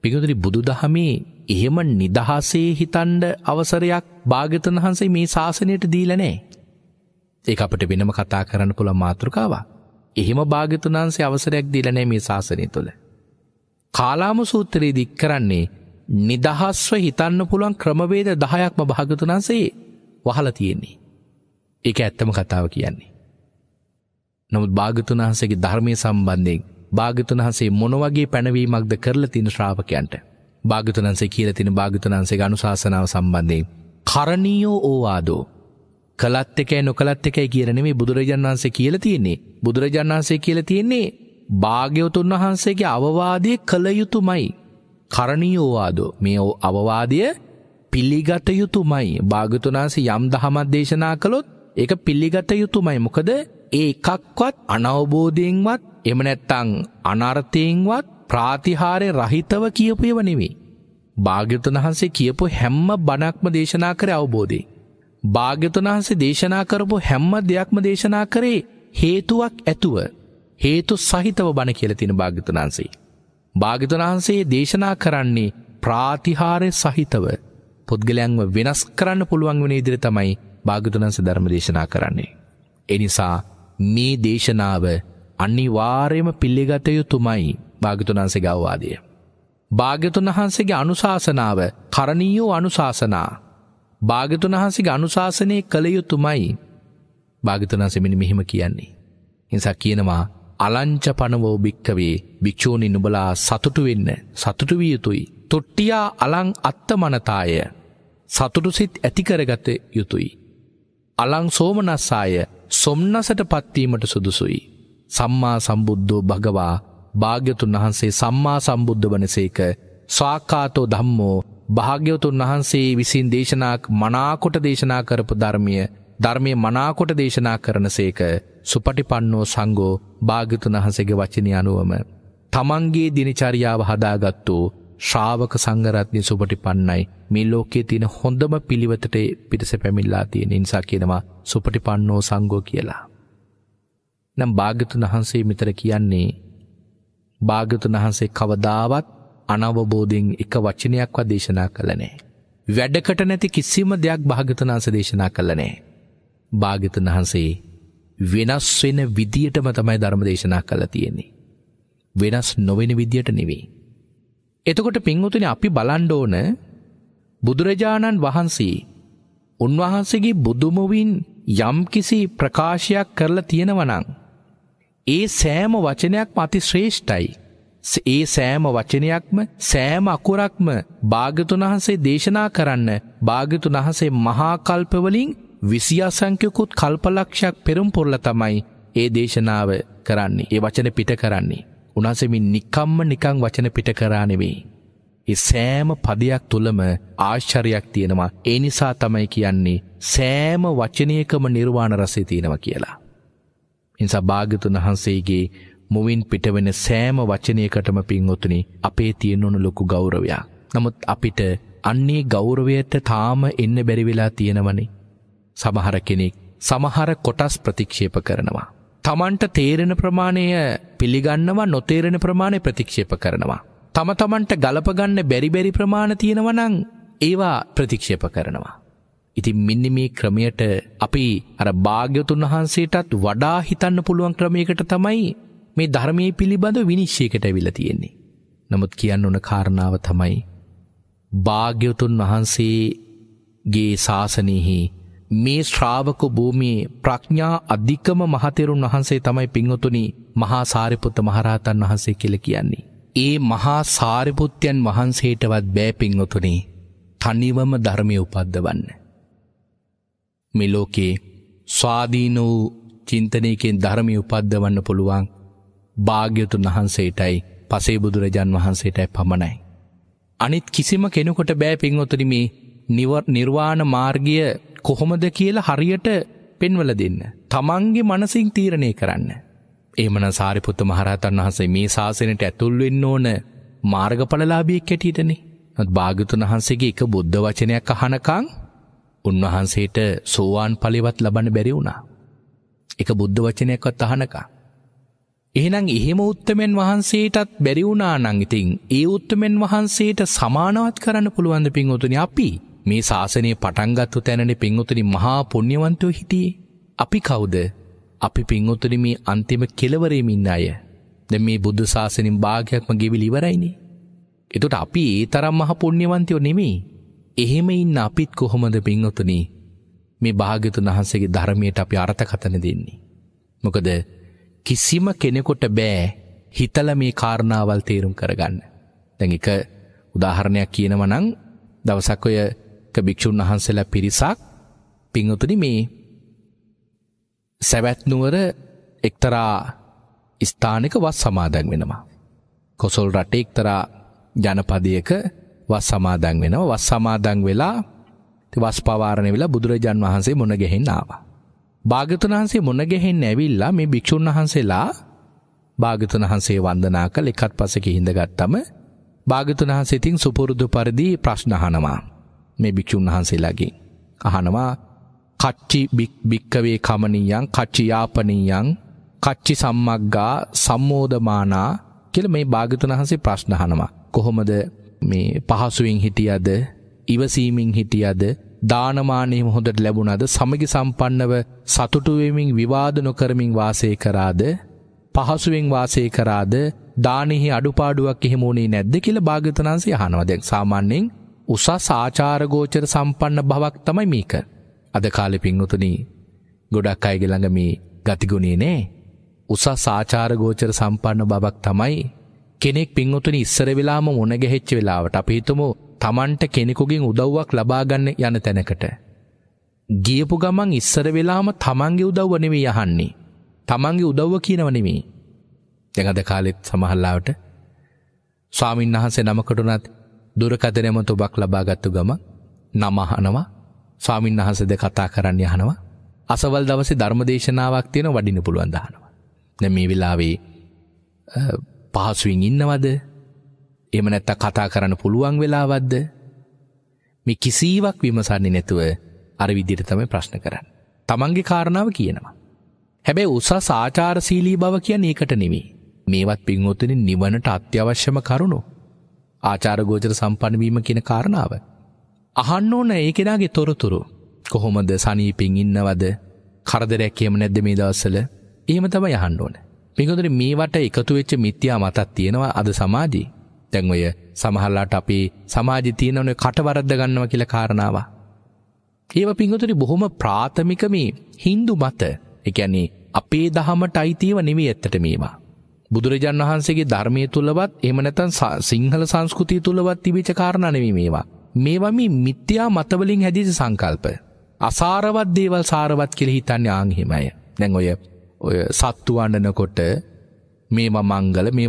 A: පිඟුතුනි බුදුදහමේ එහෙම නිදහසේ හිතන්ඩ අවසරයක් භාග්‍යතුන් වහන්සේ මේ ශාසනයට දීලා නැහැ. ඒක අපිට වෙනම කතා කරන්න පුළුවන් මාතෘකාවක්. එහෙම භාගතුනාන්සේ අවසරයක් දිලනේ මේ ශාසනය තුළ. කාලාම සූත්‍රයේ දික් කරන්නේ නිදහස්ව හිතන්න පුළුවන් ක්‍රමවේද දහයක්ම භාගතුනාන්සේ වහල තියෙන්නේ. ඒක ඇත්තම කතාව කියන්නේ. නමුත් භාගතුනහන්සේගේ ධර්මය සම්බන්ධයෙන් භාගතුනහන්සේ මොනවගේ පැනවීමක්ද කරලා තින ශ්‍රාවකයන්ට භාගතුනන්සේ කියල තින භාගතුනන්සේ අනුශාසනාව සම්බන්ධයෙන් කරණීයෝ ඕවාදෝ කළත් එකයි නොකළත් එකයි කියන නෙමෙයි බුදුරජාණන් වහන්සේ කියලා තියෙන්නේ. බුදුරජාණන් වහන්සේ කියලා තියෙන්නේ භාග්‍යවතුන් වහන්සේගේ අවවාදයේ කළ යුතුයමයි. කරණීය වාදෝ මේ අවවාදය පිළිගත යුතුයමයි. භාග්‍යවතුන් වහන්සේ යම් දහමක් දේශනා කළොත් ඒක පිළිගත යුතුයමයි. මොකද ඒ එකක්වත් අනවබෝධයෙන්වත් එහෙම නැත්නම් අනර්ථයෙන්වත් ප්‍රාතිහාර්ය රහිතව කියපු ඒවා නෙවෙයි. භාග්‍යවතුන් වහන්සේ කියපු හැම බණක්ම දේශනා කරේ අවබෝධයෙන්. භාග්‍යතුන් වහන්සේ දේශනා කරපු හැම දෙයක්ම දේශනා කරේ හේතුවක් ඇතුව හේතු සහිතව බණ කියලා තියෙන භාග්‍යතුන් වහන්සේ. භාග්‍යතුන් වහන්සේ දේශනා කරන්නේ ප්‍රාතිහාර්ය සහිතව පුද්ගලයන්ව වෙනස් කරන්න පුළුවන් වන ඉදිරි තමයි භාග්‍යතුන් වහන්සේ ධර්ම දේශනා කරන්නේ. ඒ නිසා මේ දේශනාව අනිවාර්යයෙන්ම පිළිගත යුතුමයි භාග්‍යතුන් වහන්සේගේ අවවාදය. භාග්‍යතුන් වහන්සේගේ අනුශාසනාව කරණීය අනුශාසනා භාගතුන් වහන්සේ අනුශාසනය කළ යුතුමයි භාගතුන් වහන්සේ මෙන්න මෙහෙම කියන්නේ. නිසා කියනවා අලංච පනවෝ භික්කවේ භික්ෂූනි නුඹලා සතුටු වෙන්න සතුටු විය යුතුයි. තොට්ටියා අලං අත්තමනතාය සතුටු සිත් ඇති කරගත යුතුයි. අලං සෝමනස්සාය සොම්නසට පත්වීමට සුදුසුයි. සම්මා සම්බුද්ධෝ භගවා භාග්‍යතුන් වහන්සේ සම්මා සම්බුද්ධ වනසේක ස්වාකාතෝ ධම්මෝ භාග්‍යවතුන් වහන්සේ විසින් දේශනාක් මනාකොට දේශනා කරපු ධර්මිය ධර්මය මනාකොට දේශනා කරන සේක සුපටිපන්නෝ සංගෝ භාගතුන් වහසගේ වචනය අනුවම. තමන්ගේ දිනිචරියාව හදාගත්තෝ ශ්‍රාවක සංගරත්නය සුපටි පන්නයි මිල් ලෝකයේ තියෙන හොඳම පිළිවතට පිරිස පැමිල්ලා තියෙන නිසා කියනවා සුපටි පන්නෝ සංගෝ කියලා. නම් භාගතුන් වහන්සේ මිතර කියන්නේ භාගතුන් වහන්සේ කවදාවත් අනවබෝධයෙන් එක වචනයක්වත් දේශනා කළ නෑ. වැඩකට නැති කිසිම දෙයක් භාගතනාස දේශනා කළ නෑ. භාගතන් වහන්සේ වෙනස් වෙන විදියටම තමයි ධර්ම දේශනා කළ තියෙන්නේ. වෙනස් නොවෙන විදියට නෙවෙයි. එතකොට පින්වතුනි අපි බලන්න ඕන බුදුරජාණන් වහන්සේ උන්වහන්සේගේ බුදුමවින් යම්කිසි ප්‍රකාශයක් කරලා තියෙනවා නම් ඒ සෑම වචනයක්ම අතිශ්‍රේෂ්ඨයි. ඒ සෑම වචනයක්ම සෑම අකුරක්ම භාගතුන් වහන්සේ දේශනා කරන්න භාගතුන් වහන්සේ මහා කල්පවලින් විසියාසංකයකුත් කල්පලක්ෂයක් පෙරම් පොරල තමයි ඒ දේශනාව කරන්නේ ඒ වචන පිට කරන්නේ උනාසමින් නිකම්ම නිකං වචන පිට කරානෙවෙයි. ඒ සෑම පදයක් තුළම ආශ්චරයක් තියෙනවා ඒ නිසා තමයි කියන්නේ සෑම වචනයකම නිර්වාණ රසේ තියෙනවා කියලා. ඉන්සා භාගතුන් වහන්සේගේ මුවින් පිටවෙන සෑම වචනයකටම පින්වතුනි අපේ තියෙන්වුණු ලොකු ගෞරවයක්. නමුත් අපිට අන්නේ ගෞරවයට තාම එන්න බැරිවෙලා තියෙනවනේ. සමහර කෙනෙක් සමහර කොටස් ප්‍රතික්ෂේප කරනවා. තමන්ට තේරෙන ප්‍රමාණය පිළිගන්නවා නොතේරෙන ප්‍රමාණය ප්‍රතික්ෂේප කරනවා. තම තමන්ට ගලපගන්න බැරිබැරි ප්‍රමාණ තියෙනවනං ඒවා ප්‍රතික්ෂේප කරනවා. ඉතින් මෙන්න මේ ක්‍රමයට අපි අර භාග්‍යතුන් වහන්සේටත් වඩා හිතන්න පුළුවන් ක්‍රමයකට තමයි මේ ධර්මයේ පිළිබඳ විනිශ්චයකට ඇවිල්ලා තියෙන්නේ. නමුත් කියන්න ඕන කාරණාව තමයි භාග්‍යවතුන් වහන්සේගේ ශාසනයෙහි මේ ශ්‍රාවක භූමියේ ප්‍රඥා අධිකම මහතෙරුන් වහන්සේ තමයි පින්වතුනි මහා සාරිපුත්ත මහරහතන් වහන්සේ කියලා කියන්නේ. ඒ මහා සාරිපුත්යන් වහන්සේටවත් බෑ පින්වතුනි තනිවම ධර්මය උපද්දවන්න. මෙලෝකේ ස්වාදීන වූ චින්තනයකෙන් ධර්මය උපද්දවන්න පුළුවන් භාග්‍යතුන් වහන්සේටයි පසේ බුදුරජන් වහන්සේටයි පමණයි. අනිත් කිසිම කෙනෙකොට බෑ පින්වතුනි මේ නිර්වාණ මාර්ගය කොහොමද කියලා හරියට පෙන්වල දෙන්න. තමන්ගේ මනසින් තීරණය කරන්න. ඒමන සාරිපුත්ත මහරහතන් වහන්සේ මේ ශාසනයට ඇතුල්වෙන්න ඕන මාර්ගඵලලාබී කැටියටනේ. නොත් භාගතුන් වහන්සේගේ එක බුද්ධ වචනයක් අහනකං උන්වහන්සේට සෝවාන් පලිවත් ලබන්න බැරි වුණා. එක බුද්ධ වචනයක්වත් අහනකා. එහෙනම් එහෙම උත්තමෙන් වහන්සේටත් බැරි වුණා නම් ඉතින් ඒ උත්තමෙන් වහන්සේට සමානවත් කරන්න පුළුවන් ද පින්වතුනි අපි මේ ශාසනය පටන් ගත්තු තැනනේ පින්වතුනි මහා පුණ්‍යවන්තයෝ හිටියේ අපි කවුද අපි පින්වතුනි මේ අන්තිම කෙලවරේම ඉන්න අය දැන් මේ බුද්ධ ශාසනයෙන් භාගයක්ම ගෙවිලා ඉවරයිනේ එතකොට අපි ඒ තරම් මහා පුණ්‍යවන්තයෝ නෙමෙයි එහෙම ඉන්න අපිත් කොහොමද පින්වතුනි මේ භාග්‍යතුන් වහන්සේගේ ධර්මයට අපි අර්ථකථන දෙන්නේ මොකද කිසිම කෙනෙකොට බෑ හිතල මේ කාරණාවල් තේරුම් කරගන්න. දැන් එක උදාහරණයක් කියනවා නම් දවසක් ඔය භික්ෂුන් වහන්සේලා පිරිසක් පින්වතුනි මේ සැවැත් නුවර එක්තරා ස්ථානක වස් සමාදන් වෙනවා. කොසල් රටේ එක්තරා ජනපදයක වස් සමාදන් වෙනවා. වස් සමාදන් වෙලා වස් පවාරණය වෙලා බුදුරජාන් වහන්සේ මුණ ගැහෙන්න ආවා. භාගතුන් වහන්සේ මොනගැහෙන්න ඇවිල්ලා මේ භික්‍ෂූන් වහන්සේලා භාගතුන් වහන්සේ වන්දනා කළ එකත් පසක හිඳගත්තම භාගතුන් වහන්සේ ඉතින් සුපුරුදු පරිදි ප්‍රශ්න අහනවා මේ භික්‍ෂූන් වහන්සේලාගේ අහනවා කච්චි භික්කවේ කමනීයන් කච්චියාපනීයන් කච්චි සම්මක්ගා සම්මෝධමානා කියල මේ භාගතුන් වහන්සේ ප්‍රශ්නහනවා කොහොමද මේ පහසුවෙන් හිටියද ඉවසීමින් හිටියද දානමානයම හොඳට ලැබුණද සමගි සම්පන්නව සතුටුවමින් විවාද නොකරමින් වාසය කරාද පහසුවෙන් වාසය කරාද දානෙහි අඩුපාඩුවක් එහෙමුණේ නැද්ද කියල භාගතනාන්සේ හනවදැක් සාමාන්‍යෙන් උසා සාචාරගෝචර සම්පන්න භවක් තමයි මේක. අද කාලෙ පින්වතුනී ගොඩක් අයගෙළඟ මේ ගතිගුණේ නෑ. උසා සාචාරගෝචර සම්පන්න බවක් තමයි කෙනෙක් පින්වතුනි ඉස්සර වෙලාම මුණගැහෙච්ච වෙලාවට අපිහිතුමු තමන්ට කෙනෙකුගෙන් උදව්වක් ලබාගන්න යන තැනකට. ගියපු ගමන් ඉස්සර වෙලාම තමන්ගේ උදව්ව නෙමෙයි යහන්නේ. තමන්ගේ උදව්ව කියනව නෙමෙයි. දැන් අද කාලෙත් සමහරලාවට ස්වාමින් වහන්සේ නමකට උනත් දුරකථනයම තුබක් ලබාගත්තු ගමන් නම අහනවා ස්වාමින් වහන්සේද කතා කරන්න යහනවා. අසවල් දවසේ ධර්මදේශනාවක් තියෙන වඩින්න පුළුවන් දහනවා. දැන් මේ වෙලාවේ පහසුවෙන් ඉන්නවද? එහෙම නැත්තම් කතා කරන්න පුළුවන් වෙලාවක්ද? මේ කිසිවක් විමසන්නේ නැතුව අර විදිහට තමයි ප්‍රශ්න කරන්නේ. Tamange කාරණාව කියනවා. හැබැයි උසස් ආචාරශීලී බව කියන්නේ ඒකට නෙමෙයි. මේවත් පින්වත්නි නිවනට අත්‍යවශ්‍යම කරුණු. ආචාර ගෝචර සම්පන්න වීම කියන කාරණාව. අහන්න ඕන ඒ කෙනාගේ තොරතුරු. කොහොමද සනීපෙන් ඉන්නවද? කරදරයක් එහෙම නැද්ද මේ දවස්වල? එහෙම තමයි අහන්න ඕන. පින්වත්නි මේවට එකතු වෙච්ච මිත්‍යා මතක් තියෙනවා අද සමාජයේ. දැන් ඔය සමහරලාට අපි සමාජය තියෙනවන කටවරද්ද ගන්නවා කියලා කාරණාව. ඒව පිංහතුරි බොහොම ප්‍රාථමික මේ හින්දු මත එකැනේ අපේ දහමට අයිතිව නෙවේ ඇත්තට මේවා. බුදුරජන් වහන්සේගේ ධර්මය තුළවත් එමනැතන් සිංහල සංස්කෘතිය තුළවත් තිබිච කාරණනවී මේවා. මේවම මිත්‍යා මතවලින් හැදිසි සංකල්ප. අසාරවත් දේවල් සාරවත් කෙළ හිතන්න ආංහිමය. දැන් ඔය ඔය සත්තු අඩනකොට මේවා මංගල මේ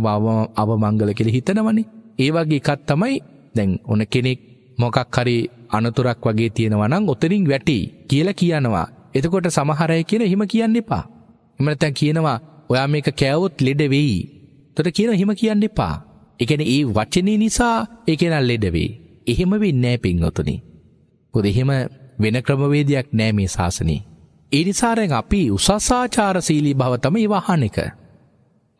A: අවමංගල කෙළ හිතනවනේ ඒ වගේ එකක් තමයි දැන් ඔන කෙනෙක් මොකක් හරි අනතුරක් වගේ තියෙනවා නම් උතරින් වැටි කියලා කියනවා. එතකොට සමහර අය කියන හිම කියන්න එපා. එහෙම නැත්නම් කියනවා ඔයා මේක කෑවොත් ලෙඩ වෙයි. එතකොට කියන හිම කියන්න එපා. ඒ කියන්නේ ඒ වචනේ නිසා ඒක නල් ලෙඩ වෙයි. එහෙම වෙන්නේ නැහැ පින්වතුනි. මොකද එහෙම වෙන ක්‍රමවේදයක් නැහැ මේ ශාසනයේ. ඒ නිසා දැන් අපි උසස් ආචාරශීලී බව තමයි වහන එක.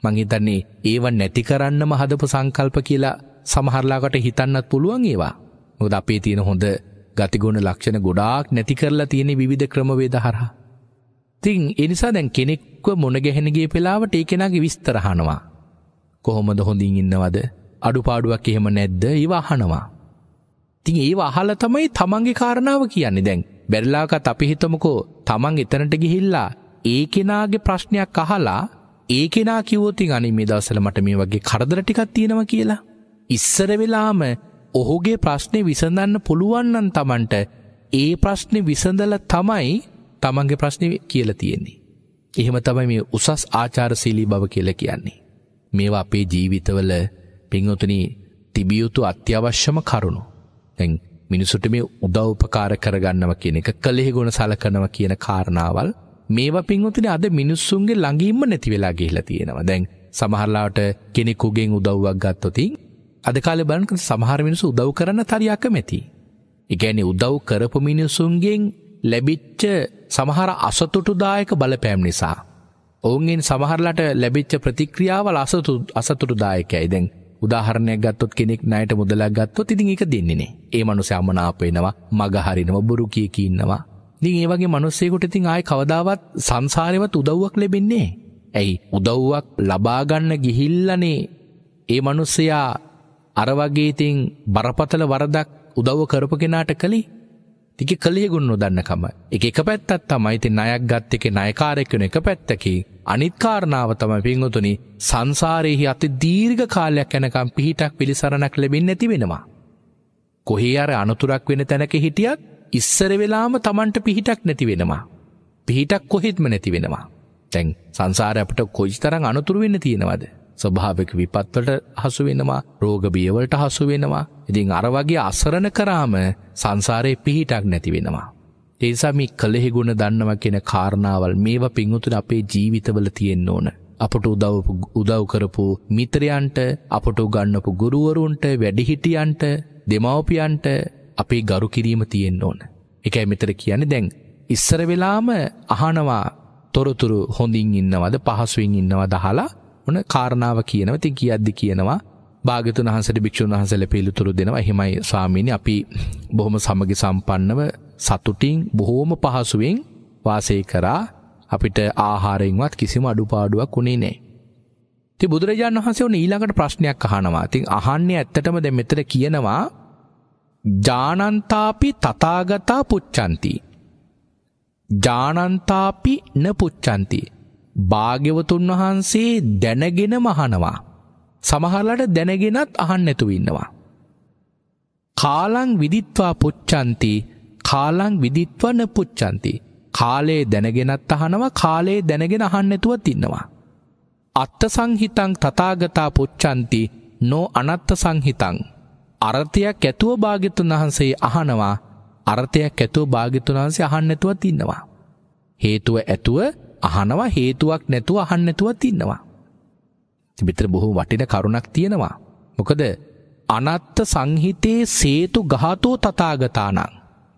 A: මංහිතන්නේ ඒව නැති කරන්නම හදපු සංකල්ප කියලා සමහරලාකට හිතන්නත් පුළුවන් ඒවා. නොද අපේ තියෙන හොඳ ගතිගුණ ලක්ෂණ ගොඩාක් නැති කරලා තියෙන විධ ක්‍රමවේද හරහා. තිං එනිසා දැන් කෙනෙක්ව මොනගැහෙනගේ පෙලාවට ඒ කෙනගේ විස්තරහනවා. කොහොමද හොඳින් ඉන්නවද අඩුපාඩුවක් එහෙම නැද්ද ඒවාහනවා. තිං ඒ අහල තමයි තමන්ගේ කාරණාව කියන්නේ දැන් බැරලාකත් අපිහිතමකෝ තමන් එතනට ගිහිල්ලා ඒ කෙනාගේ ප්‍රශ්නයක් අහලා ඒ කෙනා කිවෝතින් අනි මේ දවසල මට මේ වගේ කරදර ටිකක් තියෙනවා කියලා. ඉස්සර වෙලාම ඔහුගේ ප්‍රශ්නය විසඳන්න පුළුවන්නන් තමන්ට ඒ ප්‍රශ්නය විසඳල තමයි තමන්ගේ ප්‍රශ්නය කියල තියෙන්නේ. එහෙම තමයි මේ උසස් ආචාරශීලී බව කියල කියන්නේ. මේවා අපේ ජීවිතවල පිංවතුන තිබියයුතු අත්‍යවශ්‍යම කරුණු. තැන් මිනිසුට මේ උදව්පකාර කරගන්නව කියන එක කළෙහි ගුණ සලකනව කියන කාරණාවල් මේවා පින්වතුනි අද මිනිස්සුන්ගේ ළඟින්ම නැති වෙලා ගිහිලා තියෙනවා. දැන් සමහරලාට කෙනෙකුගෙන් උදව්වක් ගත්තොත් අද කාලේ බලනකොට සමහර මිනිස්සු උදව් කරන්න තරියක් කැමති. ඒ කියන්නේ උදව් කරපු මිනිස්සුන්ගෙන් ලැබිච්ච සමහර අසතුටුදායක බලපෑම් නිසා ඔවුන්ගෙන් සමහරලට ලැබිච්ච ප්‍රතික්‍රියාවල අසතු අසතුටුදායකයි දැන් උදාහරණයක් ගත්තොත් කෙනෙක් ණයට මුදලක් ගත්තොත් ඉතින් ඒක දෙන්නේ නේ. ඒ මනුස්සයා අමනාප වෙනවා, මග හරිනවා, බොරු කී කී ඉන්නවා. ඉතින් ඒ වගේ මිනිස්සෙකුට ඉතින් ආයේ කවදාවත් සංසාරේවත් උදව්වක් ලැබෙන්නේ නැහැ. ඇයි උදව්වක් ලබා ගන්න ගිහිල්ලානේ ඒ මිනිස්සයා අර වගේ ඉතින් බරපතල වරදක් උදව්ව කරපු කෙනාට කලේ තික කලියගුන් නොදන්නකම එක එක පැත්තත් තමයි ඉතින් ණයක් ගත් එකේ ණයකාරයෙක් වෙන එක පැත්තකින් අනිත් කාරණාව තමයි පින්වතුනි සංසාරයේහි අති දීර්ඝ කාලයක් යනකම් පිහිටක් පිළිසරණක් ලැබෙන්නේ නැති වෙනවා කොහේ අර අනුතරක් වෙන තැනක හිටියත් ඉස්සර වෙලාම Tamanට පිහිටක් නැති වෙනවා. පිහිටක් කොහෙත්ම නැති වෙනවා. දැන් සංසාරේ අපිට කොයිතරම් අනතුරු වෙන්න තියෙනවද? ස්වභාවික විපත් වලට හසු වෙනවා, රෝග බිය වලට හසු වෙනවා. ඉතින් අර වගේ අසරණ කරාම සංසාරේ පිහිටක් නැති වෙනවා. ඒ නිසා මේ කලෙහි ගුණ දන්නවා කියන කාරණාවල් මේවා පිංගුතුන අපේ ජීවිතවල තියෙන්න ඕන. අපට උදව් උදව් කරපු මිත්‍රයන්ට, අපට උගන්වපු ගුරුවරුන්ට, වැඩිහිටියන්ට, දෙමව්පියන්ට අපේ ගරු කිරීම තියෙන් ඕන. එකයි මෙතර කියන්නේ දැන්. ඉස්සර වෙලාම අහනවා තොරතුරු හොඳින් ඉන්නවද පහසුවෙන් ඉන්නවා දහලා ඕන කාරණාව කියනව ති කියද්දි කියනවා භාගතුන් වහන්සට භික්ෂූන් වහන්සල පිළිතුරු දෙනවා එහෙමයි ස්වාමීනි අපි බොහොම සමගි සම්පන්නව සතුටින් බොහෝම පහසුවෙන් වාසය කරා අපිට ආහාරෙන්වත් කිසිම අඩුපාඩුවක් උනේ නෑ. ති බුදුරජාන් වහන්සේ ඕන ඊළඟට ප්‍රශ්නයක් අහනවා තින් අහන්නේ ඇත්තටම දෙ මෙතර කියනවා ජානන්තාපි තතාගතා පුච්චන්ති. ජානන්තාපි නපුච්චන්ති. භාග්‍යවතුන් වහන්සේ දැනගෙන මහනවා. සමහරලට දැනගෙනත් අහන්නැතුව ඉන්නවා. කාලං විදිත්වා පුච්චන්ති කාලං විදිත්වන පුච්චන්ති. කාලයේ දැනගෙනත් අහනවා කාලයේ දැනගෙන අහන්නැතුවත් ඉන්නවා. අත්ත සංහිතං තතාගතා පුච්චන්ති නෝ අනත්ත සංහිතං අර්ථයක් ඇතුව භාගිතුන් වහන්සේ අහනවා අර්ථයක් ඇතුව භාගිතුන් වහන්සේ අහන්න නැතුව තින්නවා. හේතුව ඇතුව අහනවා හේතුවක් නැතුව අහන්න නැතුව තින්නවා. මිත්‍ර බොහෝ වටින කරුණක් තියෙනවා. මොකද අනත්ත සංහිතේ සේතු ඝාතෝ තථාගතානං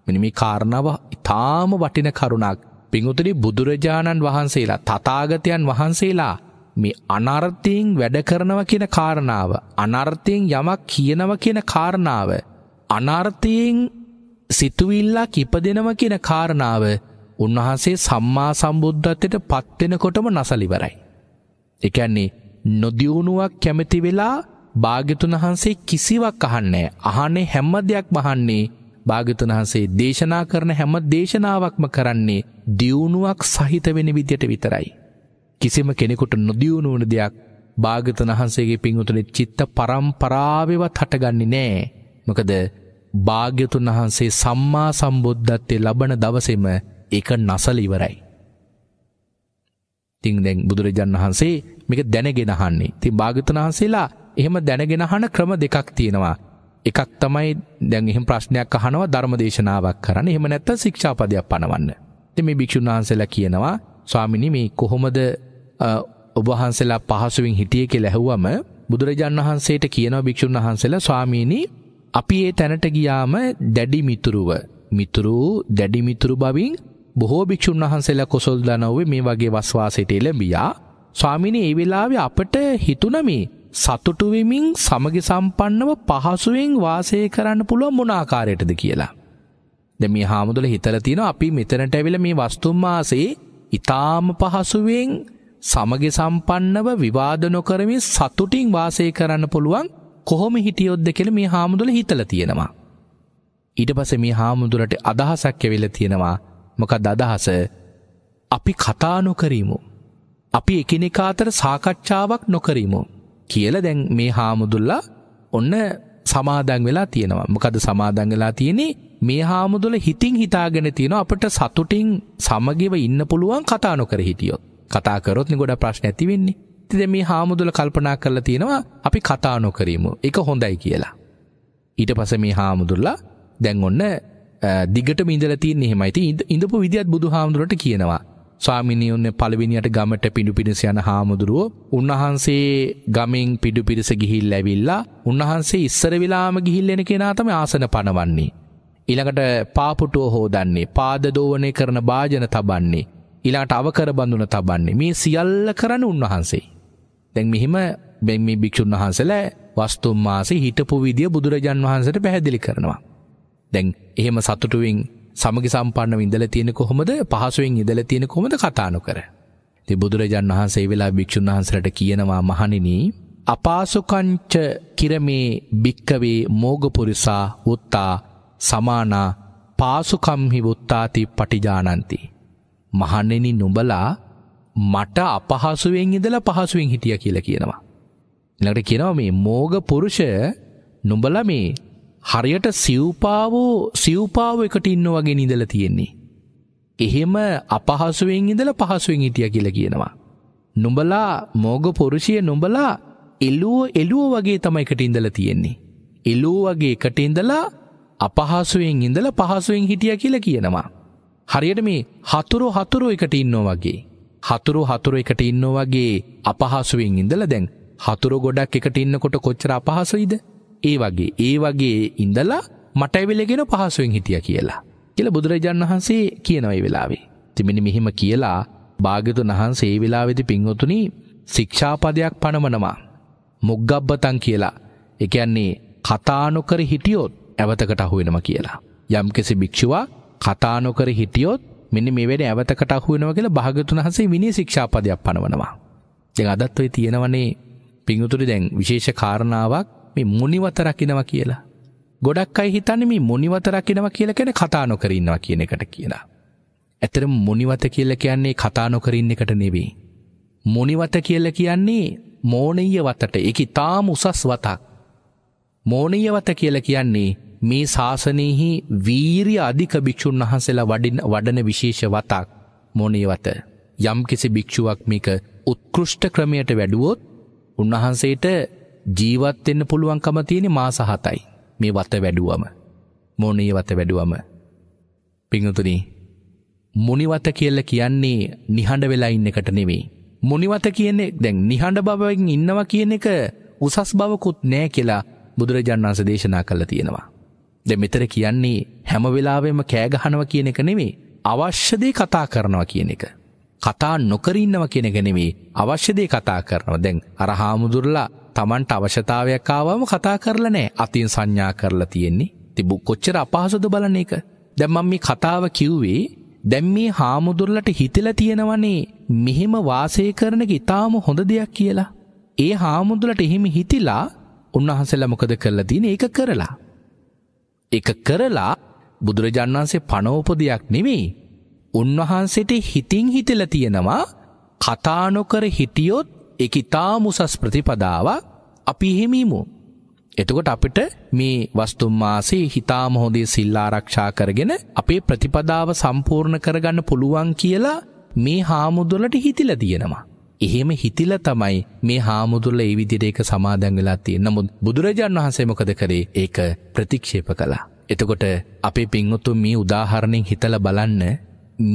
A: මෙන්න මේ කාරණාව ඊටාම වටින කරුණක්. පිඟුතුනි බුදුරජාණන් වහන්සේලා තථාගතයන් වහන්සේලා මේ අනර්ථයෙන් වැඩ කරනවා කියන කාරණාව අනර්ථයෙන් යමක් කියනවා කියන කාරණාව අනර්ථයෙන් සිතුවිල්ලක් ඉපදෙනවා කියන කාරණාව උන්වහන්සේ සම්මා සම්බුද්ධත්වයට පත්වෙනකොටම නසලිවරයි. එකන්නේ නොදියුණුවක් කැමති වෙලා භාග්‍යතුන් වහන්සේ කිසිවක් අහන්නේ අහනේ හැම්ම දෙයක් මහන්නේ භාග්‍යතුන් වහන්සේ දේශනා කරන හැම දේශනාවක්ම කරන්නේ දියුණුවක් සහිත වෙන විදියට විතරයි. කිසිම කෙනෙකුට නොදියුණු වන දෙයක් භාගතන වහන්සේගේ පින්වතුනි චිත්ත පරම්පරාවෙවත් හටගන්නේ නෑ. මොකද භාග්‍යතුන් වහන්සේ සම්මා සම්බුද්ධත්වයේ ලබන දවසේම ඒක නසල ඉවරයි. ඉතින් දැන් බුදුරජාණන් වහන්සේ මේක දැනගෙන අහන්නේ. ඉතින් භාග්‍යතුන් වහන්සේලා එහෙම දැනගෙන අහන ක්‍රම දෙකක් තියෙනවා. එකක් තමයි දැන් එහෙම ප්‍රශ්නයක් අහනවා ධර්මදේශනාවක් කරන්න. එහෙම නැත්නම් ශික්ෂාපදයක් පනවන්න. ඉතින් මේ භික්ෂුන් වහන්සේලා කියනවා ස්වාමිනී මේ කොහොමද ඔබහන්සලා පහසුවෙන් හිටිය කෙ ලැහුවම බුදුරජාන් වහන්සේට කියනව භික්‍ෂූන් වහන්සේලා ස්වාමීණී අපි ඒ තැනට ගියාම දැඩි මිතුරුව මිතුරු දැඩි මිතුරු බවින් බොහෝ භික්‍ෂූන් වහන්සේලා කොසොල් දනව්වේ මේ වගේ වස්වාසයට එළඹියා ස්වාමිනී ඒ වෙලාවේ අපට හිතුනමේ සතුටු වෙමින් සමගි සම්පන්නව පහසුවෙන් වාසය කරන්න පුළුවන් මොන ආකාරයටද කියලා. දැන් මේ හාමුදුරුවෝ හිතලා තිනවා අපි මෙතනට ඇවිල්ලා මේ වස්තුන් මාසේ ඊටාම පහසුවෙන් සමගි සම්පන්නව විවාද නොකරමින් සතුටින් වාසය කරන්න පුළුවන් කොහොම හිටියොද්ද කෙළ මේ හාමුදුල හිතල තියෙනවා. ඊට පස මේ හාමුදුරට අදහසක් ඇවෙල තියෙනවා මොක දදහස අපි කතානොකරීමු. අපි එකනෙකාතර සාකච්ඡාවක් නොකරීමු. කියල දැන් මේ හාමුදුල්ලා ඔන්න සමාදන් වෙලා තියෙනවා මොකද සමාදන් වෙලා තියෙන්නේ මේ හාමුදුල හිතින් හිතාගෙන තියෙන අපට සතුටින් සමගිව ඉන්න පුළුවන් කතානොකර හිටියොත්. කතා කරොත් නේ ගොඩක් ප්‍රශ්න ඇති වෙන්නේ. ඉතින් මේ හාමුදුර කල්පනා කරලා තියෙනවා අපි කතා නොකරමු. ඒක හොඳයි කියලා. ඊට පස්සේ මේ හාමුදුරලා දැන් ඔන්න දිගටම ඉඳලා තියෙන එහෙමයි. ඉතින් ඉඳපු විදියත් බුදුහාමුදුරට කියනවා. ස්වාමිනියුන්නේ පළවෙනියට ගමට පිඩු පිරිස යන හාමුදුරුවෝ උන්වහන්සේ ගමෙන් පිඩු පිරිස ගිහිල්ලා ඇවිල්ලා උන්වහන්සේ ඉස්සර වෙලාම ගිහිල්ලා එන කෙනා තමයි ආසන පනවන්නේ. ඊළඟට පාපුටුව හොදන්නේ, පාද දෝවණය කරන වාදන තබන්නේ. ඊළාට අවකර බඳුන තබන්නේ මේ සියල්ල කරන උන්වහන්සේ. දැන් මෙහිම මෙන් මේ භික්ෂුන් වහන්සේලා වස්තුම් මාසේ හිටපු විදිය බුදුරජාන් වහන්සේට පැහැදිලි කරනවා. දැන් එහෙම සතුටුවෙන් සමගි සම්පන්නව ඉඳලා තියෙන කොහොමද පහසුවෙන් ඉඳලා තියෙන කොහොමද කතා නොකර. ඉතින් බුදුරජාන් වහන්සේ වෙලා භික්ෂුන් වහන්සේලාට කියනවා මහණෙනි අපාසුකංච කිරමේ භික්කවේ මෝගපුරිසා උත්තා සමානා පාසුකම්හි වුත්තාති පටිජානන්ති මහණෙනි නුඹලා මට අපහසුවෙන් ඉඳලා පහසුවෙන් හිටිය කියලා කියනවා. ඊළඟට කියනවා මේ මෝග පුරුෂය නුඹලා මේ හරියට සිව්පාවෝ සිව්පාව එකට ඉන්න වගේ ඉඳලා තියෙන්නේ. එහෙම අපහසුවෙන් ඉඳලා පහසුවෙන් හිටිය කියලා කියනවා. නුඹලා මෝග පුරුෂය නුඹලා එළුව එළුව වගේ තමයි එකට ඉඳලා තියෙන්නේ. එළුව වගේ එකට ඉඳලා අපහසුවෙන් ඉඳලා පහසුවෙන් හිටිය කියලා කියනවා. හරියට මේ හතුරු හතුරු එකට ඉන්නෝ වගේ. හතුරු හතුරු එකට ඉන්නෝ වගේ අපහසුවෙන් ඉඳලා දැන් හතුරු ගොඩක් එකට ඉන්නකොට කොච්චර අපහසුයිද? ඒ වගේ ඒ වගේ ඉඳලා මට ඇවිලගෙන පහසුවෙන් හිටිය කියලා. කියලා බුදුරජාණන් වහන්සේ කියනවා ඒ වෙලාවේ. තිමිනි මෙහිම කියලා භාග්‍යතුන් වහන්සේ ඒ වෙලාවේදී පින්වතුනි ශික්ෂාපදයක් පනවනවා. මුග්ගබ්බතං කියලා. ඒ කියන්නේ කතා නොකර හිටියොත් ඇවතකට අහු වෙනවා කියලා. යම්කිසි භික්ෂුවක් කතා නොකර හිටියොත් මෙන්න මේ වෙලේ ඇවතකට අහු වෙනවා කියලා භාග්‍යතුන් හසේ විනය ශික්ෂාපදයක් පනවනවා. දැන් අදත් ඔය තියෙනවනේ පිංගුතුනි දැන් විශේෂ කාරණාවක් මේ මුනිවත රකින්නවා කියලා. ගොඩක් අය හිතන්නේ මේ මුනිවත රකින්නවා කියලා කියන්නේ කතා නොකර ඉන්නවා කියන එකට කියලා. ඇතරම මොනිවත කියල කියන්නේ කතා නොකරින්න එකට නෙවෙයි. මොනිවත කියල කියන්නේ මෝනීය වතට එක තාම උසස් වතක් මෝනීයවත කියල කියන්නේ මේ ශාසනයහි වීරි අධික භික්‍ෂූන් වහන්සේලා වඩින් වඩන විශේෂ වතක් මොනේවත. යම් කිසි භික්‍ෂුවක් මේක උත්කෘෂ්ට ක්‍රමයට වැඩුවොත් උන්වහන්සේට ජීවත්වෙන්න පුළුවන්කම තියෙන මාසහතයි මේ වත වැඩුවම. මොනේ වත වැඩුවම. පිංහතුනි මුනිවත කියල්ල කියන්නේ නිහඬ වෙලා ඉන්න එකට නෙවෙයි. මුනිවත කියන්නේ දැන් නිහඬ බවකින් ඉන්නවා කියන එක උසස් බවකුත් නෑ කියලා බුදුරජාන් වන්ස දේශනා කළ තියෙනවා. දෙ මෙතර කියන්නේ හැම වෙලාවෙම කෑගහනව කියන එක නෙමේ අවශ්‍යදේ කතා කරනවා කියන එක. කතා නොකරඉන්නව කියෙන ගැනෙමේ අවශ්‍යදේ කතා කරනව දැන් අර හාමුදුරලා තමන්ට අවශ්‍යතාවයක් ආවම කතා කරලා නෑ අතින් සංඥා කරලා තියෙන්නේ තිබු කොච්චර අපහසුද බලන එක දැම්මම් මේ කතාව කිව්වේ දැම් මේ හාමුදුරලට හිතල තියෙනවනේ මෙහෙම වාසය කරන ඉතාම හොඳ දෙයක් කියලා ඒ හාමුදුලට එහෙම හිතිලා උන්වහන්සේලා මොකද කරලා තියෙන්නේ? ඒක කරලා. ඒක කරලා බුදුරජාන් වහන්සේ පණෝපදයක් නෙමෙයි. උන්වහන්සේට හිතින් හිතලා තියෙනවා කතා නොකර හිටියොත් ඒකිතා මුසස් ප්‍රතිපදාවක් අපි හිමිමු. එතකොට අපිට මේ වස්තුම් මාසේ හිතාම හොඳේ සිල් ආරක්ෂා කරගෙන අපේ ප්‍රතිපදාව සම්පූර්ණ කරගන්න පුළුවන් කියලා මේ හාමුදුරලට හිතිලා තියෙනවා. එහෙම හිතිලා තමයි මේ හාමුදුරලා ඒ විදිහට ඒක සමාදන් වෙලා තියෙන්නේ. නමුත් බුදුරජාන් වහන්සේ මොකද කරේ? ඒක ප්‍රතික්ෂේප කළා. එතකොට අපේ පින්වතුන් මේ උදාහරණෙන් හිතලා බලන්න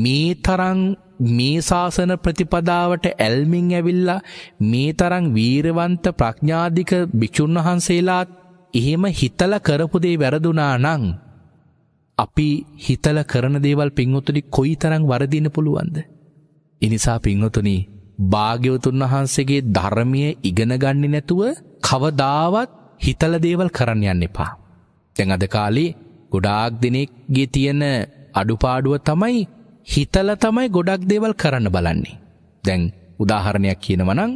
A: මේ තරම් මේ ශාසන ප්‍රතිපදාවට ඇල්මින් ඇවිල්ලා මේ තරම් වීරවන්ත ප්‍රඥාධික භික්ෂුන් වහන්සේලාත් එහෙම හිතල කරපු දේ වැරදුනා නම් අපි හිතල කරන දේවල් පින්වතුනි කොයිතරම් වරදින්න පුළුවන්ද? ඒ නිසා පින්වතුනි භාග්‍යවතුන් වහන්සේගේ ධර්මය ඉගෙන ගන්නේ නැතුව කවදාවත් හිතල දේවල් කරන්න යන්න එපා. දැන් අද කාලේ ගොඩාක් දෙනෙක්ගේ තියෙන අඩුපාඩුව තමයි හිතල තමයි ගොඩක් දේවල් කරන්න බලන්නේ. දැන් උදාහරණයක් කියනවා නම්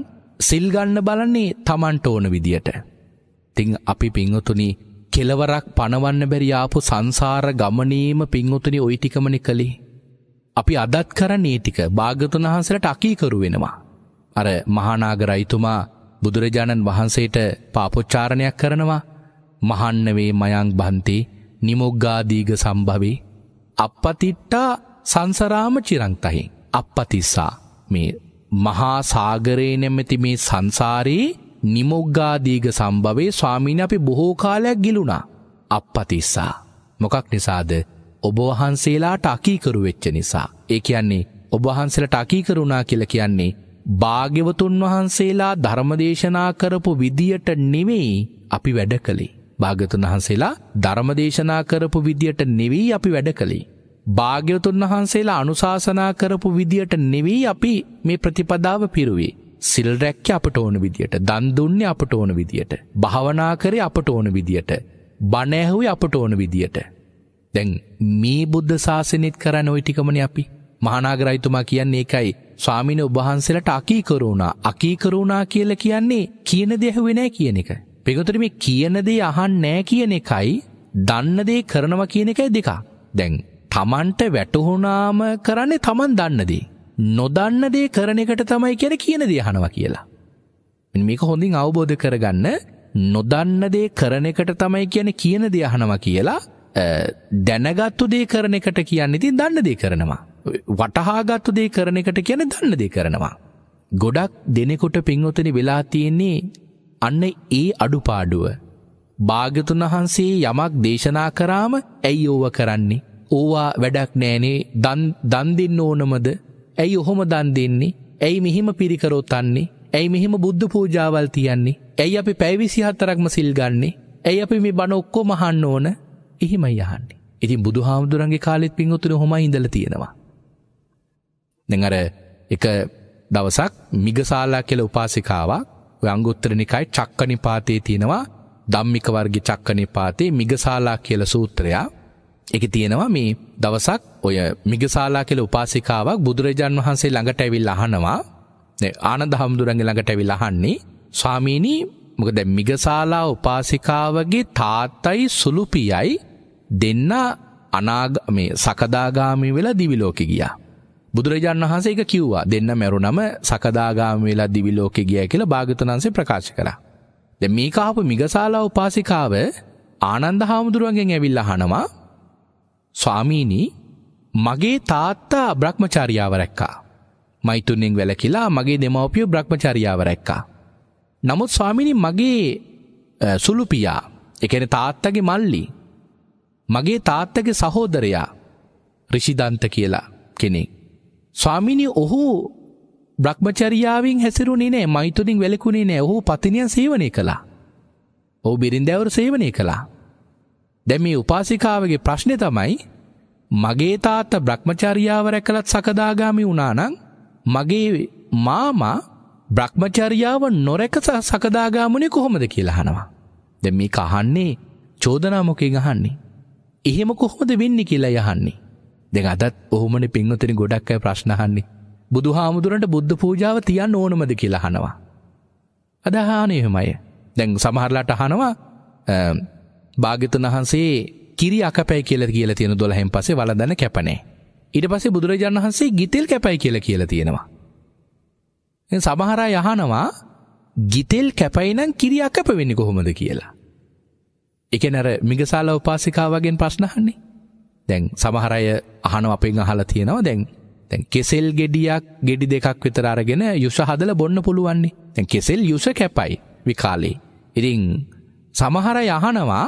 A: සිල් ගන්න බලන්නේ Tamanට ඕන විදියට. ඉතින් අපි පින්වතුනි කෙලවරක් පණවන්න බැරි ආපු සංසාර ගමනේම පින්වතුනි ওই ටිකමනේ කලේ. අපි අදත් කරන්නේ ඒ ටික භාග්‍යතුන් වහන්සේට අකීකරු වෙනවා. අර මහානාග රයිතුමා බුදුරජාණන් වහන්සේට පාපොච්චාරණයක් කරනවා මහන්නවේ මයං බන්තේ නිමොග්ගාදීග සම්භවේ අපපතිට්ටා සංසරාම චිරංතහි අපපතිස්සා මේ මහා සාගරයේ නැමැති මේ සංසාරේ නිමොග්ගාදීග සම්භවේ ස්වාමීන් අපි බොහෝ කාලයක් ගිලුණා අපපතිස්සා මොකක් නිසාද ඔබ වහන්සේලාට අකීකරු වෙච්ච නිසා. ඒ කියන්නේ ඔබ වහන්සේලාට අකීකරුණා කියලා කියන්නේ භාග්‍යවතුන් වහන්සේලා ධර්මදේශනා කරපු විදියට නෙමෙයි අපි වැඩ කළේ. භාග්‍යතුන් වහන්සේලා ධර්මදේශනා කරපු විදියට නෙවෙයි අපි වැඩ කළේ. භාග්‍යවතුන් වහන්සේලා අනුශාසනා කරපු විදියට නෙවෙයි අපි මේ ප්‍රතිපදාව පිරුවේ. සිල් රැක්ක අපට ඕන විදියට, දන් දුන්නේ අපට ඕන විදියට, භාවනා කරේ අපට ඕන විදියට, බණ ඇහුවේ අපට ඕන විදියට. දැන් මේ බුද්ධ ශාසනෙත් කරන්න ওই ටිකමනේ අපි. මහානාගරයිතුමා කියන්නේ ඒකයි. ස්වාමීන් වහන්සේලාට අකීකරු වුණා. අකීකරු වුණා කියලා කියන්නේ කියන දේ ඇහුවේ නැහැ කියන එක. පිටුතර මේ කියන දේ අහන්නේ නැහැ කියන එකයි දන්න දේ කරනවා කියන එකයි දෙකක්. දැන් තමන්ට වැටහුණාම කරන්නේ තමන් දන්න දේ. නොදන්න දේ කරන එකට තමයි කියන්නේ කියන දේ අහනවා කියලා. මේක හොඳින් අවබෝධ කරගන්න නොදන්න දේ කරන එකට තමයි කියන්නේ කියන දේ අහනවා කියලා දැනගත්තු දේ කරන එකට කියන්නේ ඉතින් දන්න දේ කරනවා. වටහාගත්තු දේ කරන එකට කියන්නේ දන්න දේ කරනවා. ගොඩක් දෙනෙකොට පින්වතනි වෙලා තියෙන්නේ අන්න ඒ අඩුපාඩුව. භාග්‍යතුන් වහන්සේ යමක් දේශනා කරාම ඇයි ඕව කරන්නේ? ඕවා වැඩක් නෑනේ. දන් දන් දෙන්න ඕනමද? ඇයි ඔහොම දන් දෙන්නේ? ඇයි මෙහිම පිරිකරොත් අන්නේ? ඇයි මෙහිම බුද්ධ පූජාවල් තියන්නේ? ඇයි අපි පැය 24ක්ම සිල් ගන්නේ? ඇයි අපි මේ බණ ඔක්කොම අහන්න ඕන? එහෙමයි යහන්නේ. ඉතින් බුදු හාමුදුරන්ගේ කාලෙත් පින්වතුන හොමයි ඉඳලා තියෙනවා. දැන් අර එක දවසක් මිගසාලා කියලා උපාසිකාවක් ඔය අංගුත්තර නිකායේ චක්කනිපාතේ තියෙනවා ධම්මික වර්ගයේ චක්කනිපාතේ මිගසාලා කියලා සූත්‍රයක්. ඒකේ තියෙනවා මේ දවසක් ඔය මිගසාලා කියලා උපාසිකාවක් බුදුරජාන් වහන්සේ ළඟට ඇවිල්ලා අහනවා දැන් ආනන්ද හාමුදුරන්ගේ ළඟට ඇවිල්ලා අහන්නේ ස්වාමීනි මොකද මිගසාලා උපාසිකාවගේ තාත්තයි සුළු පියයි දෙන්න අනාග මේ සකදාගාමී වෙලා දිවිලෝකෙ ගියා. බුදුරජාණන් වහන්සේ ඒක කිව්වා. දෙන්න මැරුණම සකදාගාමී වෙලා දිවිලෝකෙ ගියා කියලා භාග්‍යවතුන් වහන්සේ ප්‍රකාශ කළා. දැන් මේ කහපු මිගසාලා උපාසිකාව ආනන්ද හාමුදුරුවන්ගෙන් ඇවිල්ලා අහනවා ස්වාමීනි මගේ තාත්තා බ්‍රහ්මචාරියාව රැක්කා. මෛතුන්ෙන් වැළකිලා මගේ දෙමව්පිය බ්‍රහ්මචාරියාව රැක්කා. නමුත් ස්වාමීනි මගේ සුළු පියා, ඒ කියන්නේ තාත්තගේ මල්ලි මගේ තාත්තගේ සහෝදරයා රිෂිදන්ත කියලා කෙනෙක්. ස්වාමිනි ඔහු බ්‍රහ්මචරියාවෙන් හැසිරුණේ නෑ මෛතුනින් වැලකුණේ නෑ ඔහු පතිනියන් සේවනය කළා. ඔහු බිරින්දෑවරු සේවනය කළා. දැ මේ උපාසිකාවගේ ප්‍රශ්නය තමයි මගේ තාත්ත බ්‍රහ්මචරියාව රැකලත් සකදාගාමි වුණානං මගේ මාමා බ්‍රහ්මචරියාව නොරැක සකදාගාමනය කොහොමද කියලා හනවා. දැ මේ කහන්නේ චෝදනාමොකේ ගහන්නේ. එහෙම කොහොමද වෙන්න කියලා යහන්නේ. දෙ අදත් ඔහොමන පින්වතන ගොඩක් අය ප්‍රශ්නහන්නේ බුදු හාමුදුරන්ට බුද්ධ පූජාව තියන්න ඕනමද කියලා හනවා. අදහාන එහෙමය දැන් සමහරලාට අහනවා භාගිතන් වහන්සේ කිරි අකපැයි කියල කියල තියෙන දොළහෙන් පසේ වලදන්න කැපනේ. ඉට පසේ බුදුරජාණන් වහන්සේ ගිතෙල් කැපයි කියල කියල තියෙනවා. සමහරා යහනවා ගිතෙල් කැපයිනම් කිරියක් කැපවෙන්න කොහොමද කියලා. එකෙන් අර මිගසාල උපාසිකාවගෙන් ප්‍රශ්න අහන්නේ. දැන් සමහර අය අහන අපෙන් අහලා තියෙනවා දැන් දැන් කෙසෙල් ගෙඩියක් ගෙඩි දෙකක් විතර අරගෙන යුෂ හදලා බොන්න පුළුවන් නේ. දැන් කෙසෙල් යුෂ කැපයි විකාලේ. ඉතින් සමහර අය අහනවා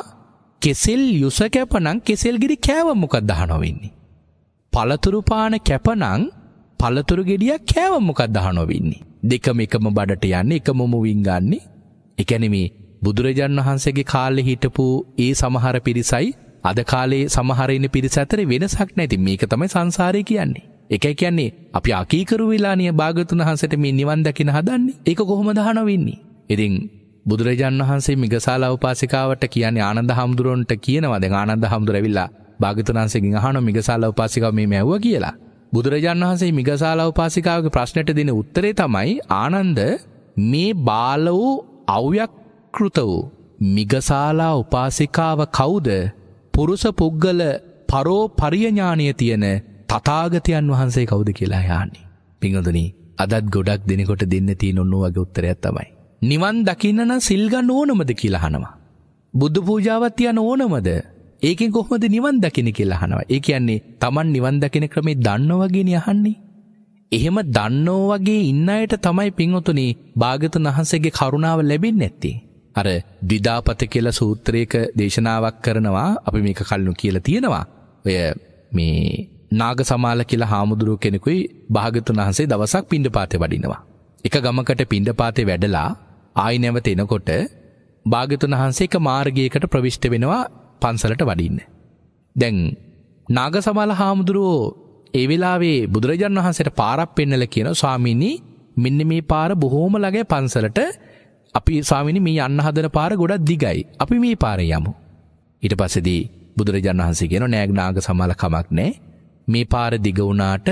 A: කෙසෙල් යුෂ කැපනම් කෙසෙල් ගෙඩි කෑව මොකක්ද අහනවා වෙන්නේ. පළතුරු පාන කැපනම් පළතුරු ගෙඩියක් කෑව මොකක්ද අහනවා වෙන්නේ. දෙකම එකම බඩට යන්නේ එකම මුවින් ගන්නේ. ඒ කියන්නේ මේ බුදුරජාන් වහන්සේගේ කාලෙ හිටපු ඒ සමහර පිරිසයි අද කාලේ සමහරයින පිරිස අතර වෙනසක් නැති මේක තමයි සංසාරය කියන්නේ. එකයි කියන්නේ අපි අකීකරු වෙලානිය භාගතුන් වහන්සේට මේ නිවන් දකින හදන්නේ. ඒක කොහොමද හනවෙන්නේ? ඉතින් බුදුරජාන් වහන්සේ මිගසාලා උපාසිකාවට කියන්නේ ආනන්ද හාමුදුරන්ට කියනවා දැන් ආනන්ද හාමුදුර ඇවිල්ලා භාගතුන් වහන්සේගෙන් අහනවා මිගසාලා උපාසිකාව මේ මැව්වා කියලා. බුදුරජාන් වහන්සේ මිගසාලා උපාසිකාවගේ ප්‍රශ්නයට දෙන උත්තරේ තමයි ආනන්ද මේ බාල වූ අව්‍යක් ව්‍යාකෘත වූ මිගසාලා උපාසිකාව කවුද පුරුෂ පුද්ගල පරෝ පරියඥානය තියෙන තතාගතයන් වහන්සේ කවුද කියලා යානි. පිංහඳනී අදත් ගොඩක් දෙනකොට දෙන්න තිය ඔන්නු වගේ උත්තරයක් තමයි. නිවන් දකින්නන සිල්ගන්න ඕනමද කියලාහනවා. බුද්ධ පූජාවත්තියන ඕනමද ඒකෙන් කොහොමද නිවන් දකින කියලාහනවා. ඒ කියන්නේ තමන් නිවන් දකින ක්‍රමේ දන්නවගෙන යහන්නේ. එහෙම දන්නෝ වගේ ඉන්න අයට තමයි පින්වතුනි භාගතුන් වහන්සේගේ කරුණාව ලැබෙන්නේ නැත්තේ. අර ද්විදාපත කියලා සූත්‍රයක දේශනාවක් කරනවා අපි මේක කල්නු කියලා තියෙනවා. ඔය මේ නාග සමාල කියලා හාමුදුරුව කෙනෙකුයි භාගතුන් වහන්සේ දවසක් පිණ්ඩපාතේ වඩිනවා. එක ගමකට පිණ්ඩපාතේ වැඩලා ආයි නැවත එනකොට භාගතුන් වහන්සේ එක මාර්ගයකට ප්‍රවිෂ්ඨ වෙනවා පන්සලට වඩින්න. දැන් නාග සමාල හාමුදුරුවෝ ඒ වෙලාවේ බුදුරජාණන් වහන්සේට පාරක් පෙන්නලා කියන ස්වාමීනි මෙන්න මේ පාර බොහෝම ළඟයි පන්සලට අපි ස්වාමිනි මේ යන්න හදන පාර ගොඩක් දිගයි. අපි මේ පාරේ යමු. ඊට පස්සේදී බුදුරජාණන් වහන්සේ කියන නෑග නාග සමාල කමක් නෑ. මේ පාර දිග වුණාට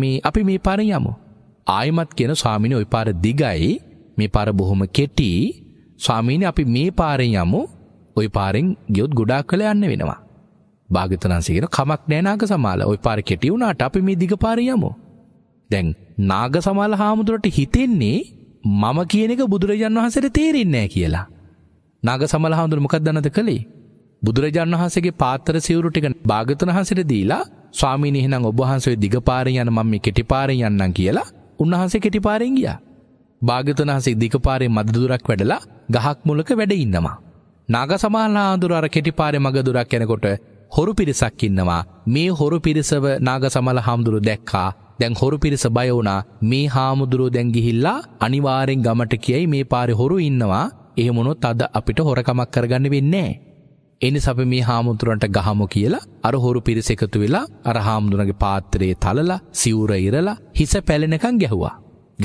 A: මේ අපි මේ පාරේ යමු. ආයමත් කියන ස්වාමිනි ওই පාර දිගයි. මේ පාර බොහොම කෙටි. ස්වාමිනි අපි මේ පාරෙන් යමු. ওই පාරෙන් ගියොත් ගොඩාක් කල යන්න වෙනවා. භාග්‍යවතුන් වහන්සේ කියන කමක් නෑ නාග සමාල. ওই පාර කෙටි වුණාට අපි මේ දිග පාරේ යමු. දැන් නාග සමාල හාමුදුරට හිතෙන්නේ මම කියන එක බුදුරජාන් වහන්සේට තේරෙන්නේ කියලා. නාග සමල හඳුර මොකක් දන්නද කළේ. බුදුරජාන් වහන්සේගේ පාතර සිවුරු ටික භාගතුන් වහන්සේට දීලා ස්වාමීන් එහෙනම් ඔබ වහන්සේ දිගපාරෙන් යන මම මේ කෙටිපාරෙන් යන්නම් කියලා උන්වහන්සේ කෙටිපාරෙන් ගියා. භාගතුන් වහන්සේ දිගපාරේ මද දුරක් වැඩලා ගහක් මුලක වැඩ ඉන්නවා. නාග සමල හඳුර අර කෙටිපාරේ මග දුරක් යනකොට හොරු පිරිසක් ඉන්නවා මේ හොරු පිරිසව නාග සමල හාමුදුරු දැක්කා දැන් හොරු පිරිස බය වුණා මේ හාමුදුරුව දැන් ගිහිල්ලා අනිවාරෙන් ගමට කියයි මේ පාරි හොරු ඉන්නවා එහෙමුණොත් අද අපිට හොරකමක් කරගන්න වෙන්නේ එනි සප මේ හාමුදුරන්ට ගහමු කියලා අර හොරු පිරිස එකතු වෙලා අර හාමුදුරගේ පාත්‍රයේ තලලා සිවුර ඉරලා හිස පැලෙනකන් ගැහුවා.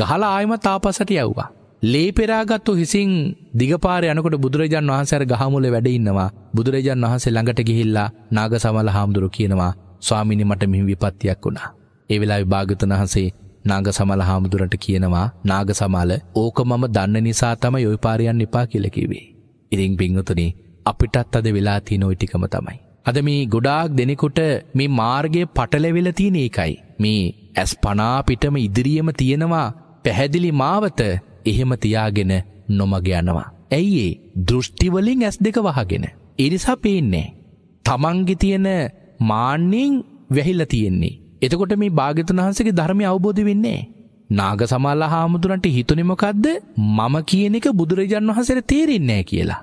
A: ගහලා ආයම තාපසට යව්වා. ලේපෙරාගත්තු හිසින් දිගපාර යනකොට බුදුරජාන් වහන්සේර ගහමුල වැඩඉන්නවා බුදුරජාන් වහන්සේ ළඟට ගිහිල්ලා නාග සමල හාමුදුරු කියනවා ස්වාමිනි මට මෙහි විපත්තියක් වුණා. ඒ වෙලාවේ භාග්‍යවතුන් වහන්සේ නාග සමල හාමුදුරන්ට කියනවා නාග සමල ඕක මම දන්න නිසා තමයි ওই පාර යන්න එපා කියලා කිව්වේ. ඉතින් බින්දුතුනි අපිටත් අද වෙලා තියෙන ওই ටිකම තමයි. අද මේ ගොඩාක් දෙනෙකුට මේ මාර්ගයේ පටලැවිලා තියෙන එකයි. මේ ඇස් පනා පිටම ඉදිරියම තියෙනවා පැහැදිලි මාවත එහෙම තියාගෙන නොමග යනවා. ඇයි ඒ? දෘෂ්ටි වලින් ඇස් දෙක වහගෙන. ඒ නිසා පේන්නේ. Tamange තියෙන මාන්නෙන් වැහිලා තියෙන්නේ. එතකොට මේ භාග්‍යතුන් වහන්සේගේ ධර්මය අවබෝධ වෙන්නේ නාග සමල්ල හාමුදුරන්ට හිතුනේ මොකද්ද? මම කියන එක බුදුරජාන් වහන්සේට තේරෙන්නේ නැහැ කියලා.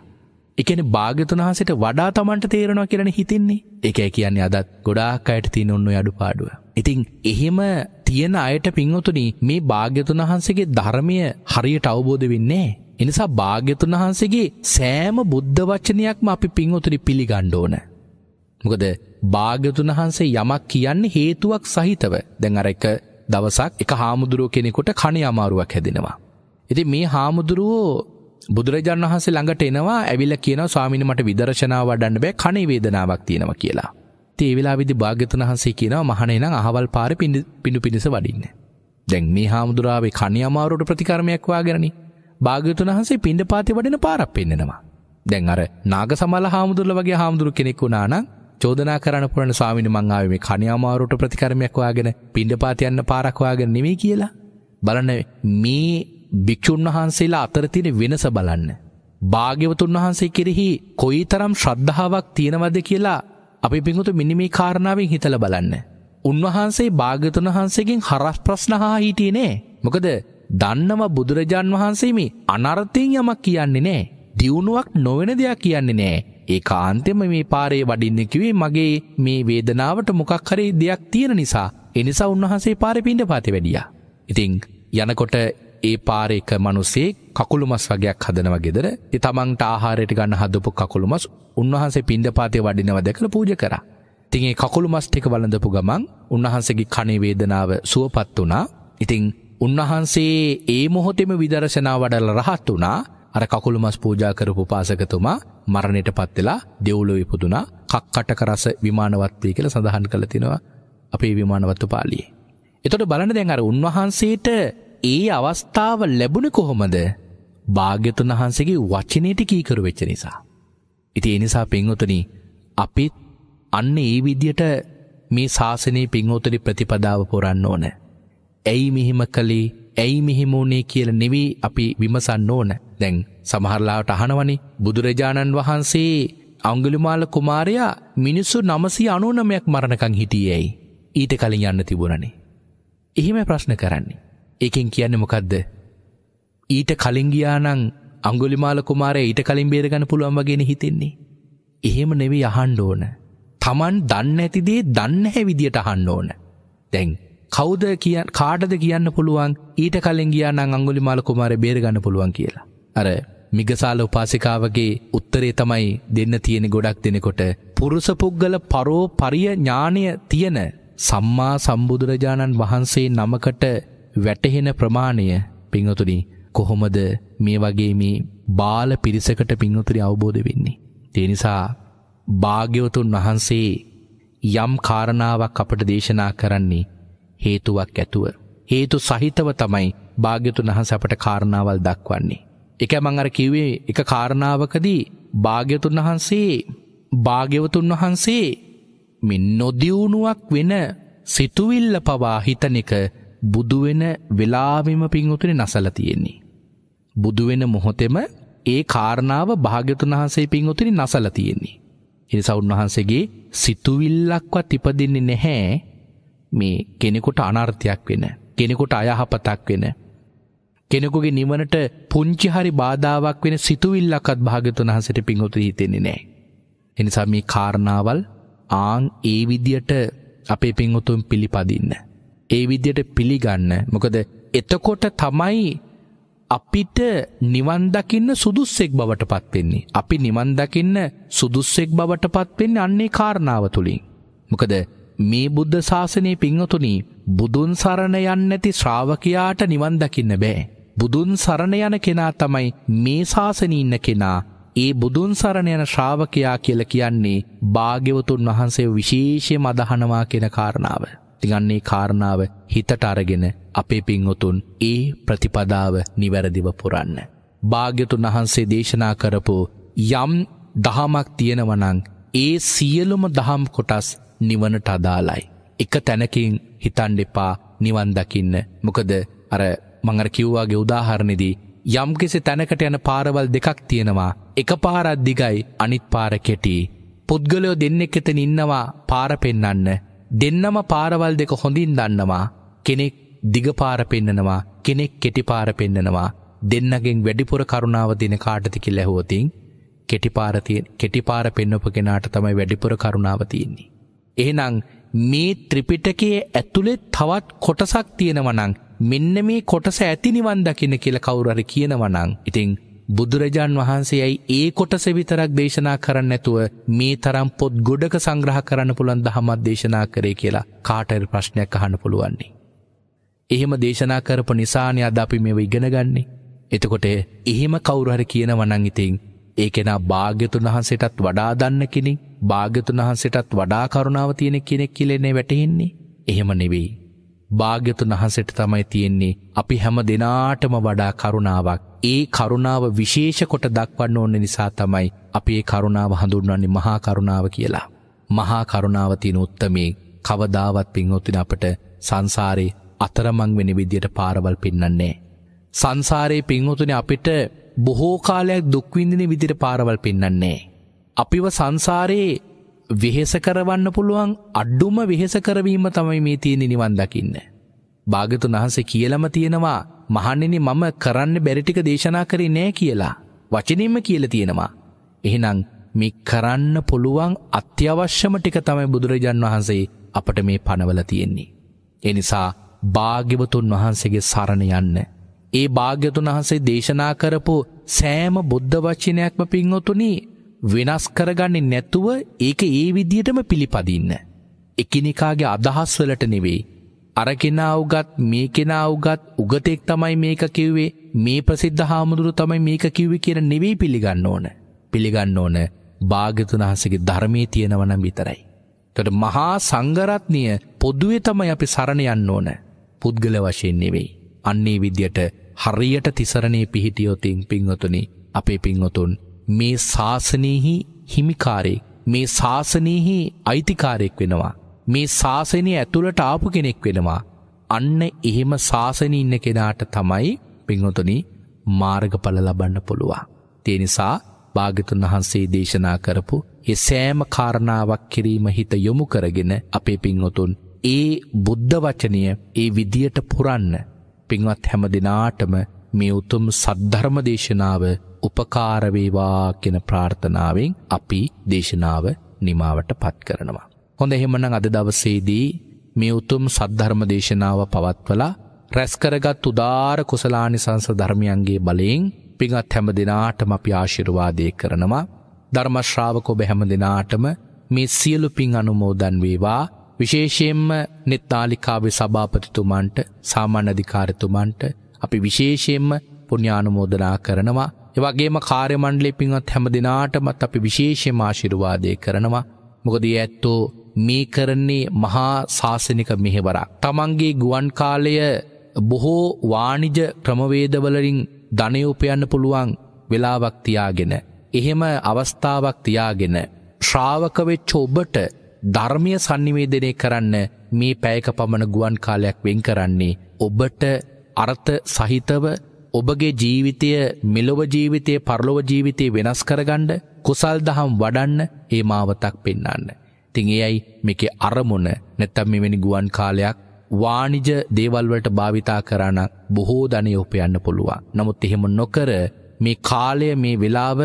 A: ඒ කියන්නේ භාග්‍යතුන් වහන්සේට වඩා Tamanට තේරෙනවා කියලානේ හිතින්නේ. ඒකයි කියන්නේ අදත් ගොඩාක් අයට තියෙන ඔන්න ඔය අඩුපාඩුව. ඉතින් එහෙම තියෙන අයට පින්වතුනි මේ භාග්‍යතුන් වහන්සේගේ ධර්මය හරියට අවබෝධ වෙන්නේ නැහැ. එනිසා භාග්‍යතුන් වහන්සේගේ සෑම බුද්ධ වචනයක්ම අපි පින්වතුනි පිළිගන්න ඕනේ. මොකද භාග්‍යතුන් වහන්සේ යමක් කියන්නේ හේතුවක් සහිතව. දැන් අර එක දවසක් එක හාමුදුරුව කෙනෙකුට කණ අමාරුවක් හැදෙනවා. ඉතින් මේ හාමුදුරුවෝ බුදුරජාණන් වහන්සේ ළඟට එනවා ඇවිල්ලා කියනවා ස්වාමීනි මට විදර්ශනාව වඩන්න බෑ කණේ වේදනාවක් තියෙනවා කියලා. ඉතින් ඒ වෙලාවේදී භාග්‍යතුන් වහන්සේ කියනවා මහණේ නම් අහවල් පාරේ පිඬු පිණිස වඩින්න. දැන් මේ හාමුදුරුවාවේ කණ අමාරුවට ප්‍රතිකර්මයක් වාගෙනනේ. භාග්‍යතුන් වහන්සේ පිඬපාතේ වඩින පාරක් පෙන්නනවා. දැන් අර නාග සමල හාමුදුරුවෝ වගේ හාමුදුරු කෙනෙක් වුණා නම් චෝදනා කරන්න පුළන ස්වාමිනි මං ආවේ මේ කණ්‍ය අමාරුවට ප්‍රතිකර්මයක් හොයාගෙන පිණ්ඩපාත යන්න පාරක් හොයාගෙන නෙමෙයි කියලා. බලන්න මේ භික්ෂුන් වහන්සේලා අතර තියෙන වෙනස බලන්න. භාග්‍යවතුන් වහන්සේ කෙරෙහි කොයිතරම් ශ්‍රද්ධාවක් තියෙනවද කියලා අපි පිඟුතු මෙන්න මේ කාරණාවෙන් හිතලා බලන්න. උන්වහන්සේ භාග්‍යතුන් වහන්සේගෙන් හරස් ප්‍රශ්න හා හිටියේ නෑ. මොකද දන්නව බුදුරජාන් වහන්සේ මේ අනර්ථයෙන් යමක් කියන්නේ නෑ. දියුණුවක් නොවන දෙයක් කියන්නේ නෑ. ඒ කාන්තෙම මේ පාරේ වඩින්න කිවේ මගේ මේ වේදනාවට මොකක් හරේ දෙයක් තියෙන නිසා එනිසා උන්වහන්සේ පාර පින්ඩ පාති වැඩිය. ඉතිං යනකොට ඒ පාරේක මනුසේ කකුළුමස් වගේයක් හදනව ගෙදර ති තමන්ට ආහාරයට ගන්න හදපු කකුළුමස් උන්වහන්සේ පින්ඩ පාතය වඩිනව දැකළ පූජ කර. තිගේ කකුළුමස් ටික වලඳපු ගමන් උන්වහන්සගේ කණේවේදනාව සුවපත් වනා ඉතිං උන්වහන්සේ ඒ මොහොතෙම විදර්ශනා වඩල රහත් වනා අර කකුළු මස් පූජා කරපු පාසකතුමා මරණයට පත් වෙලා දෙව්ලොව ඉපදුනා කක්කට කරස විමානවත් වී කියලා සඳහන් කරලා තිනවා අපේ විමානවත්තු පාළියේ. එතකොට බලන්න දැන් අර උන්වහන්සේට ඒ අවස්ථාව ලැබුණේ කොහොමද? භාග්‍යතුන් වහන්සේගේ වචනේට කීකරු වෙච්ච නිසා. ඉතින් ඒ නිසා පින්වතුනි අපිත් අන්න ඒ විදියට මේ ශාසනයේ පින්වතුනි ප්‍රතිපදාව පුරන්න ඕන. ඇයි මෙහිම කළේ? ඇයි මෙහිම උනේ කියලා නෙවෙයි අපි විමසන්න ඕන. දැන් සමහරලාට අහනවනි බුදුරජාණන් වහන්සේ අංගුලිමාල කුමාරයා මිනිස්සු නමසී අනුනමයක් මරණකං හිටියයි. ඊට කලින් යන්න තිබුණනේ. එහෙම ප්‍රශ්න කරන්නේ. ඒකෙන් කියන්න මොකක්ද. ඊට කලින්ගියානං අංගුලිමාල කුමාරය ඊට කලින් බේරගන්න පුළුවන් වගෙන හිතෙන්නේ. එහෙම නෙවි අහන්ඩ ඕන. තමන් දන්න ඇතිදේ දන්නහැ විදියට අහන්න ඕන. දැන් කෞද කිය කාටද කියන්න පුළුවන් ඊට කලින් ගියානං අංගුලිමාල කුමාරය බේරගන්න පුළුවන් කියලා. අර මිගසාල උපාසිකාවගේ උත්තරේ තමයි දෙන්න තියෙන ගොඩක් දෙනකොට පුරුස පුද්ගල පරෝ පරිය ඥාණය තියෙන සම්මා සම්බුදුරජාණන් වහන්සේ නමකට වැටහෙන ප්‍රමාණය පිංවතුනි කොහොමද මේ වගේ මේ බාල පිරිසකට පිංවතුනි අවබෝධ වෙන්නේ ඒ නිසා භාග්‍යවතුන් වහන්සේ යම් කාරණාවක් අපට දේශනා කරන්නේ හේතුවක් ඇතුව හේතු සහිතව තමයි භාග්‍යතුන් වහන්සේ අපට කාරණාවල් දක්වන්නේ එක මං අර කිව්වේ එක කාරණාවකදී භාග්‍යතුන් වහන්සේ භාග්‍යවතුන් වහන්සේ මේ නොදියුණුවක් වෙන සිතුවිල්ල පවා හිතන එක බුදු වෙන වෙලාවෙම පිංඋතුනේ නැසලා තියෙන්නේ. බුදු වෙන මොහොතේම ඒ කාරණාව භාග්‍යතුන් වහන්සේ පිංඋතුනේ නැසලා තියෙන්නේ. එනිසා උන්වහන්සේගේ සිතුවිල්ලක්වත් ඉපදින්නේ නැහැ මේ කෙනෙකුට අනර්ථයක් වෙන කෙනෙකුට අයහපතක් වෙන කෙනෙකුගේ නිවනට පුංචි හරි බාධාවක් වෙන සිතුවිල්ලක්ත් භාගතුන් හසට පිංහොතු හිතෙන්නේ නෑ. එනිසා මේ කාරණාවල් ආං ඒ විදියට අපේ පින්වතුන් පිළිපදින්න. ඒ විදියට පිළිගන්න මොකද එතකොට තමයි අපිට නිවන්දකින්න සුදුස්සෙක් බවට පත්වෙන්නේ. අපි නිවන්දකින්න සුදුස්සෙක් බවට පත්වෙන්න අන්නේ කාරණාව තුළින්. මොකද මේ බුද්ධ ශාසනය පිංහතුනී බුදුන් සරණ යන්න ඇති ශ්‍රාවකයාට නිවන්දකින්න බෑ. බුදුන් සරණ යන කෙනා තමයි මේ ශාසනයේ ඉන්න කෙනා. ඒ බුදුන් සරණ යන ශ්‍රාවකයා කියලා කියන්නේ භාග්‍යවතුන් වහන්සේ විශේෂයෙන්ම අදහනවා කියන කාරණාව. තිගන්නේ කාරණාව හිතට අරගෙන අපේ පින්වතුන් ඒ ප්‍රතිපදාව නිවැරදිව පුරන්න. භාග්‍යතුන් වහන්සේ දේශනා කරපු යම් දහමක් තියෙනවනං ඒ සියලුම දහම් කොටස් නිවනට අදාලයි. එක තැනකින් හිතන් එපා නිවන් දකින්න මොකද අර මංර කිව්වාගේ උදාහරණෙදී යම්කිසි තැනකට යන පාරවල් දෙකක් තියෙනවා එක පාරත් දිගයි අනිත් පාර කෙටි. පුද්ගලයෝ දෙන්නෙක් එතන ඉන්නවා පාර පෙන්නන්න. දෙන්නම පාරවල් දෙක හොඳින් දන්නවා කෙනෙක් දිගපාර පෙන්නනවා කෙනෙක් කෙටිපාර පෙන්නනවා දෙන්නගෙන් වැඩිපුර කරුණාව දින කාටතිකි ලැහෝතින් කෙටිපාරතිය කෙටිපාර පෙන්නප කෙනාට තමයි වැඩිපුර කරුණාව තියෙන්නේ. එහෙනම් මේ ත්‍රිපිටකයේ ඇතුළෙ තවත් කොටසක් තියෙනවනං මෙන්න මේ කොටස ඇති නිවන් දකින්න කියලා කවුරු හරි කියනවා නම් ඉතින් බුදුරජාන් වහන්සේයි ඒ කොටස විතරක් දේශනා කරන්න නැතුව මේ තරම් පොත් ගොඩක සංග්‍රහ කරන්න පුළුවන් දහමක් දේශනා කරේ කියලා කාටරි ප්‍රශ්නයක් අහන්න පුළුවන්නේ. එහෙම දේශනා කරපු නිසානේ අද අපි මේව ඉගෙන ගන්නේ. එතකොට එහෙම කවුරු හරි කියනවා නම් ඉතින් ඒ කෙනා භාග්‍යතුන් වහන්සේටත් වඩා දන්න කෙනෙක් භාග්‍යතුන් වහන්සේටත් වඩා කරුණාව තියෙන කෙනෙක් කියලා නේ වැටහෙන්නේ. එහෙම නෙවෙයි. භාග්‍යතුන් වහන්සේට තමයි තියෙන්නේ අපි හැම දෙනාටම වඩා කරුණාවක්. ඒ කරුණාව විශේෂ කොට දක්වන්න ඕන නිසා තමයි අපි ඒ කරුණාව හඳුන්වන්නේ මහා කරුණාව කියලා. මහා කරුණාව තියෙන උත්මේ කවදාවත් පින්වත්නි අපට සංසාරේ අතරමං වෙන විදියට පාරවල් පෙන්වන්නේ. සංසාරේ පින්වත්නි අපිට බොහෝ කාලයක් දුක් විඳින විදියට පාරවල් පෙන්වන්නේ. අපිව සංසාරේ වෙහෙස කරවන්න පුළුවන් අඩ්ඩුම වෙහෙස කරවීම තමයි මේ තියෙන නිවන් දකින්න. භාගතුන් වහන්සේ කියලම තියෙනවා මහණෙනි මම කරන්න බැරි ටික දේශනා කරේ නෑ කියලා. වචනින්ම කියලා තියෙනවා. එහෙනම් මේ කරන්න පුළුවන් අත්‍යවශ්‍යම ටික තමයි බුදුරජාන් වහන්සේ අපට මේ පනවල තියෙන්නේ. ඒ නිසා භාග්‍යවතුන් වහන්සේගේ සරණ යන්න. ඒ භාග්‍යතුන් වහන්සේ දේශනා කරපු සෑම බුද්ධ වචනයක්ම පින්වතුනි වෙනස් කරගන්නේ නැතුව ඒක ඒ විදියටම පිළිපදින්න. එකිනෙකාගේ අදහස් වලට නෙවෙයි. අරකෙනාවගත් මේ කෙනාවගත් උගතෙක් තමයි මේක කිව්වේ මේ ප්‍රසිද්ධ හාමුදුරු තමයි මේක කිව්වේ කියන නෙවෙයි පිළිගන්න ඕන. පිළිගන්න ඕන භාග්‍යතුන් වහන්සේගේ ධර්මයේ තියෙනවා නම් විතරයි. ඒතකොට මහා සංඝරත්නිය පොදුවේ තමයි අපි සරණ යන්න ඕන. පුද්ගල වශයෙන් නෙවෙයි. අන්නේ විදියට හරියට තිසරණේ පිහිටියොතින් පින්වතුනි අපේ පින්වතුන් මේ ශාසනයෙහි හිමිකාරේ මේ ශාසනයෙහි අයිතිකාරයෙක් වෙනවා. මේ ශාසනය ඇතුළට ආපු කෙනෙක් වෙනවා. අන්න එහෙම ශාසනය ඉන්න කෙනාට තමයි පිංහොතුනි මාර්ගඵල ලබන්න පුළුවන්. තිය නිසා භාගතුන් වහන්සේ දේශනා කරපු ඒ සෑම කාරණාවක් කිරීම හිත යොමු කරගෙන අපේ පිංහොතුන් ඒ බුද්ධ වචනය ඒ විදියට පුරන්න පින්වත් හැම දෙනාටම මේ උතුම් සද්ධර්ම දේශනාව උපකාර වේවා කියන ප්‍රාර්ථනාවෙන් අපි දේශනාව නිමාවට පත් කරනවා. හොඳ එහෙමනම් අද දවසේදී මේ උතුම් සද්ධර්ම දේශනාව පවත්වලා රැස්කරගත් උදාාර කුසලානිසංස ධර්මයන්ගේ බලයෙන් පිඟත් හැම දෙනාටම අපි ආශිර්වාදය කරනවා ධර්මශ්‍රාවක ඔබ හැම දෙනාටම මේ සියලු පින් අනුමෝදන් වේවා විශේෂයෙන්ම නෙත්තාලිකාවේ සභාපතිතුමන්ට සාමාන්‍ය අධිකාරතුමන්ට අපි විශේෂයෙන්ම පුුණ්‍යානුමෝදනා කරනවා. එවගේම කාර්යමණ්ඩලි පින්වත් හැම දෙනාටමත් අපි විශේෂයෙන්ම ආශිර්වාදය කරනවා. මොකද ඇත්තෝ මේ කරන්නේ මහා ශාසනික මෙහෙවරක්. තමන්ගේ ගුවන් කාලය බොහෝ වාණිජ ක්‍රමවේදවලරින් ධනය උපයන්න පුළුවන් වෙලාවක් තියාගෙන. එහෙම අවස්ථාවක් තියාගෙන ශ්‍රාවක වෙච්ච ඔබට ධර්මය sannivedanaya කරන්න මේ පැයක පමණ ගුවන් කාලයක් වෙන් කරන්නේ ඔබට අර්ථ සහිතව ඔබගේ ජීවිතය මෙලොව ජීවිතය පරලොව ජීවිතය වෙනස් කරගණ්ඩ කුසල් දහම් වඩන්න ඒ මාවතක් පෙන්න්නන්න. තිං එයයි මේකෙ අරමුණ නැත්තම් මෙවැනි ගුවන් කාලයක් වානිජ දේවල්වලට භාවිතා කරන බොහෝ ධනය උපයන්න පුළුවන්. නමුත් එහෙම නොකර මේ කාලය මේ වෙලාව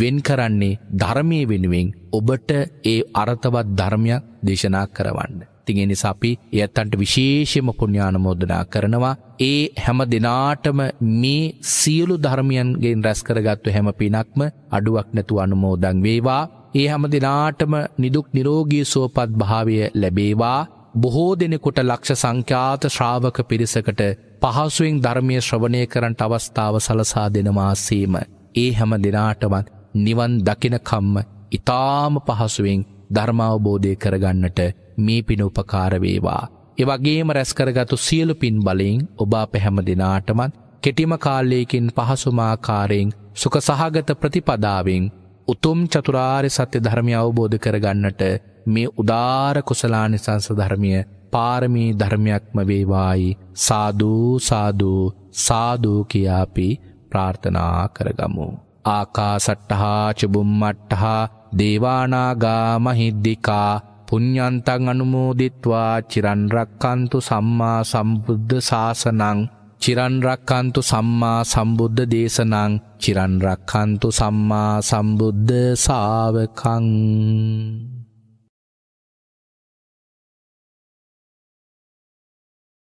A: වෙන් කරන්නේ ධර්මය වෙනුවෙන් ඔබට ඒ අරතවත් ධර්මයක් දේශනා කරවන්න. තිගේ නිසා අපි එයත්තන්ට විශේෂම පුණ්‍යානුමෝදනා කරනවා ඒ හැම දිනාටම මේ සියලු ධර්මයන්ගෙන් රැස් කරගත්තු හැම පිනක්ම අඩුවක් නැතුව අනුමෝදන් වේවා ඒ හැම දිනාටම නිදුක් නිරෝගී සුවපත් භාවය ලැබේවා බොහෝ දෙනෙකුට ලක්ෂ සංඛ්‍යාත ශ්‍රාවක පිරිසකට පහසුවෙන් ධර්මය ශ්‍රවණය කරන්ට අවස්ථාව සලසා දෙනවාසීම ඒ හැම දෙනාටවත් නිවන් දකිනකම්ම ඉතාම පහසුවෙන් ධර්මාවබෝධය කරගන්නට මේ පින උපකාර වේවා. එවගේම රැස්කරගතු සියලු පින් බලින් ඔබා පැහැම දෙනාටමත් කෙටිම කාල්ලයකින් පහසුමාකාරයෙන් සුක සහගත ප්‍රතිපදාවෙන් උතුම් චතුරාර් සත්‍ය ධර්මය අවබෝධ කරගන්නට මේ උදාර කුසලානි සංසධර්මය පාරමී ධර්මයක්ම වේවායි සාධූ සාධූ සාධූ කියාපි ප්‍රාර්ථනා කරගමු. ආකා සට්ටහා චබුම්මට්ටහා දේවානාගා මහිද්දිකා පුඤ්ඤන්තං අනුමෝදිත්වා චිරන් රක්칸තු සම්මා සම්බුද්ධ ශාසනං චිරන් රක්칸තු සම්මා සම්බුද්ධ දේශනං චිරන් රක්칸තු සම්මා සම්බුද්ධ ශාවකං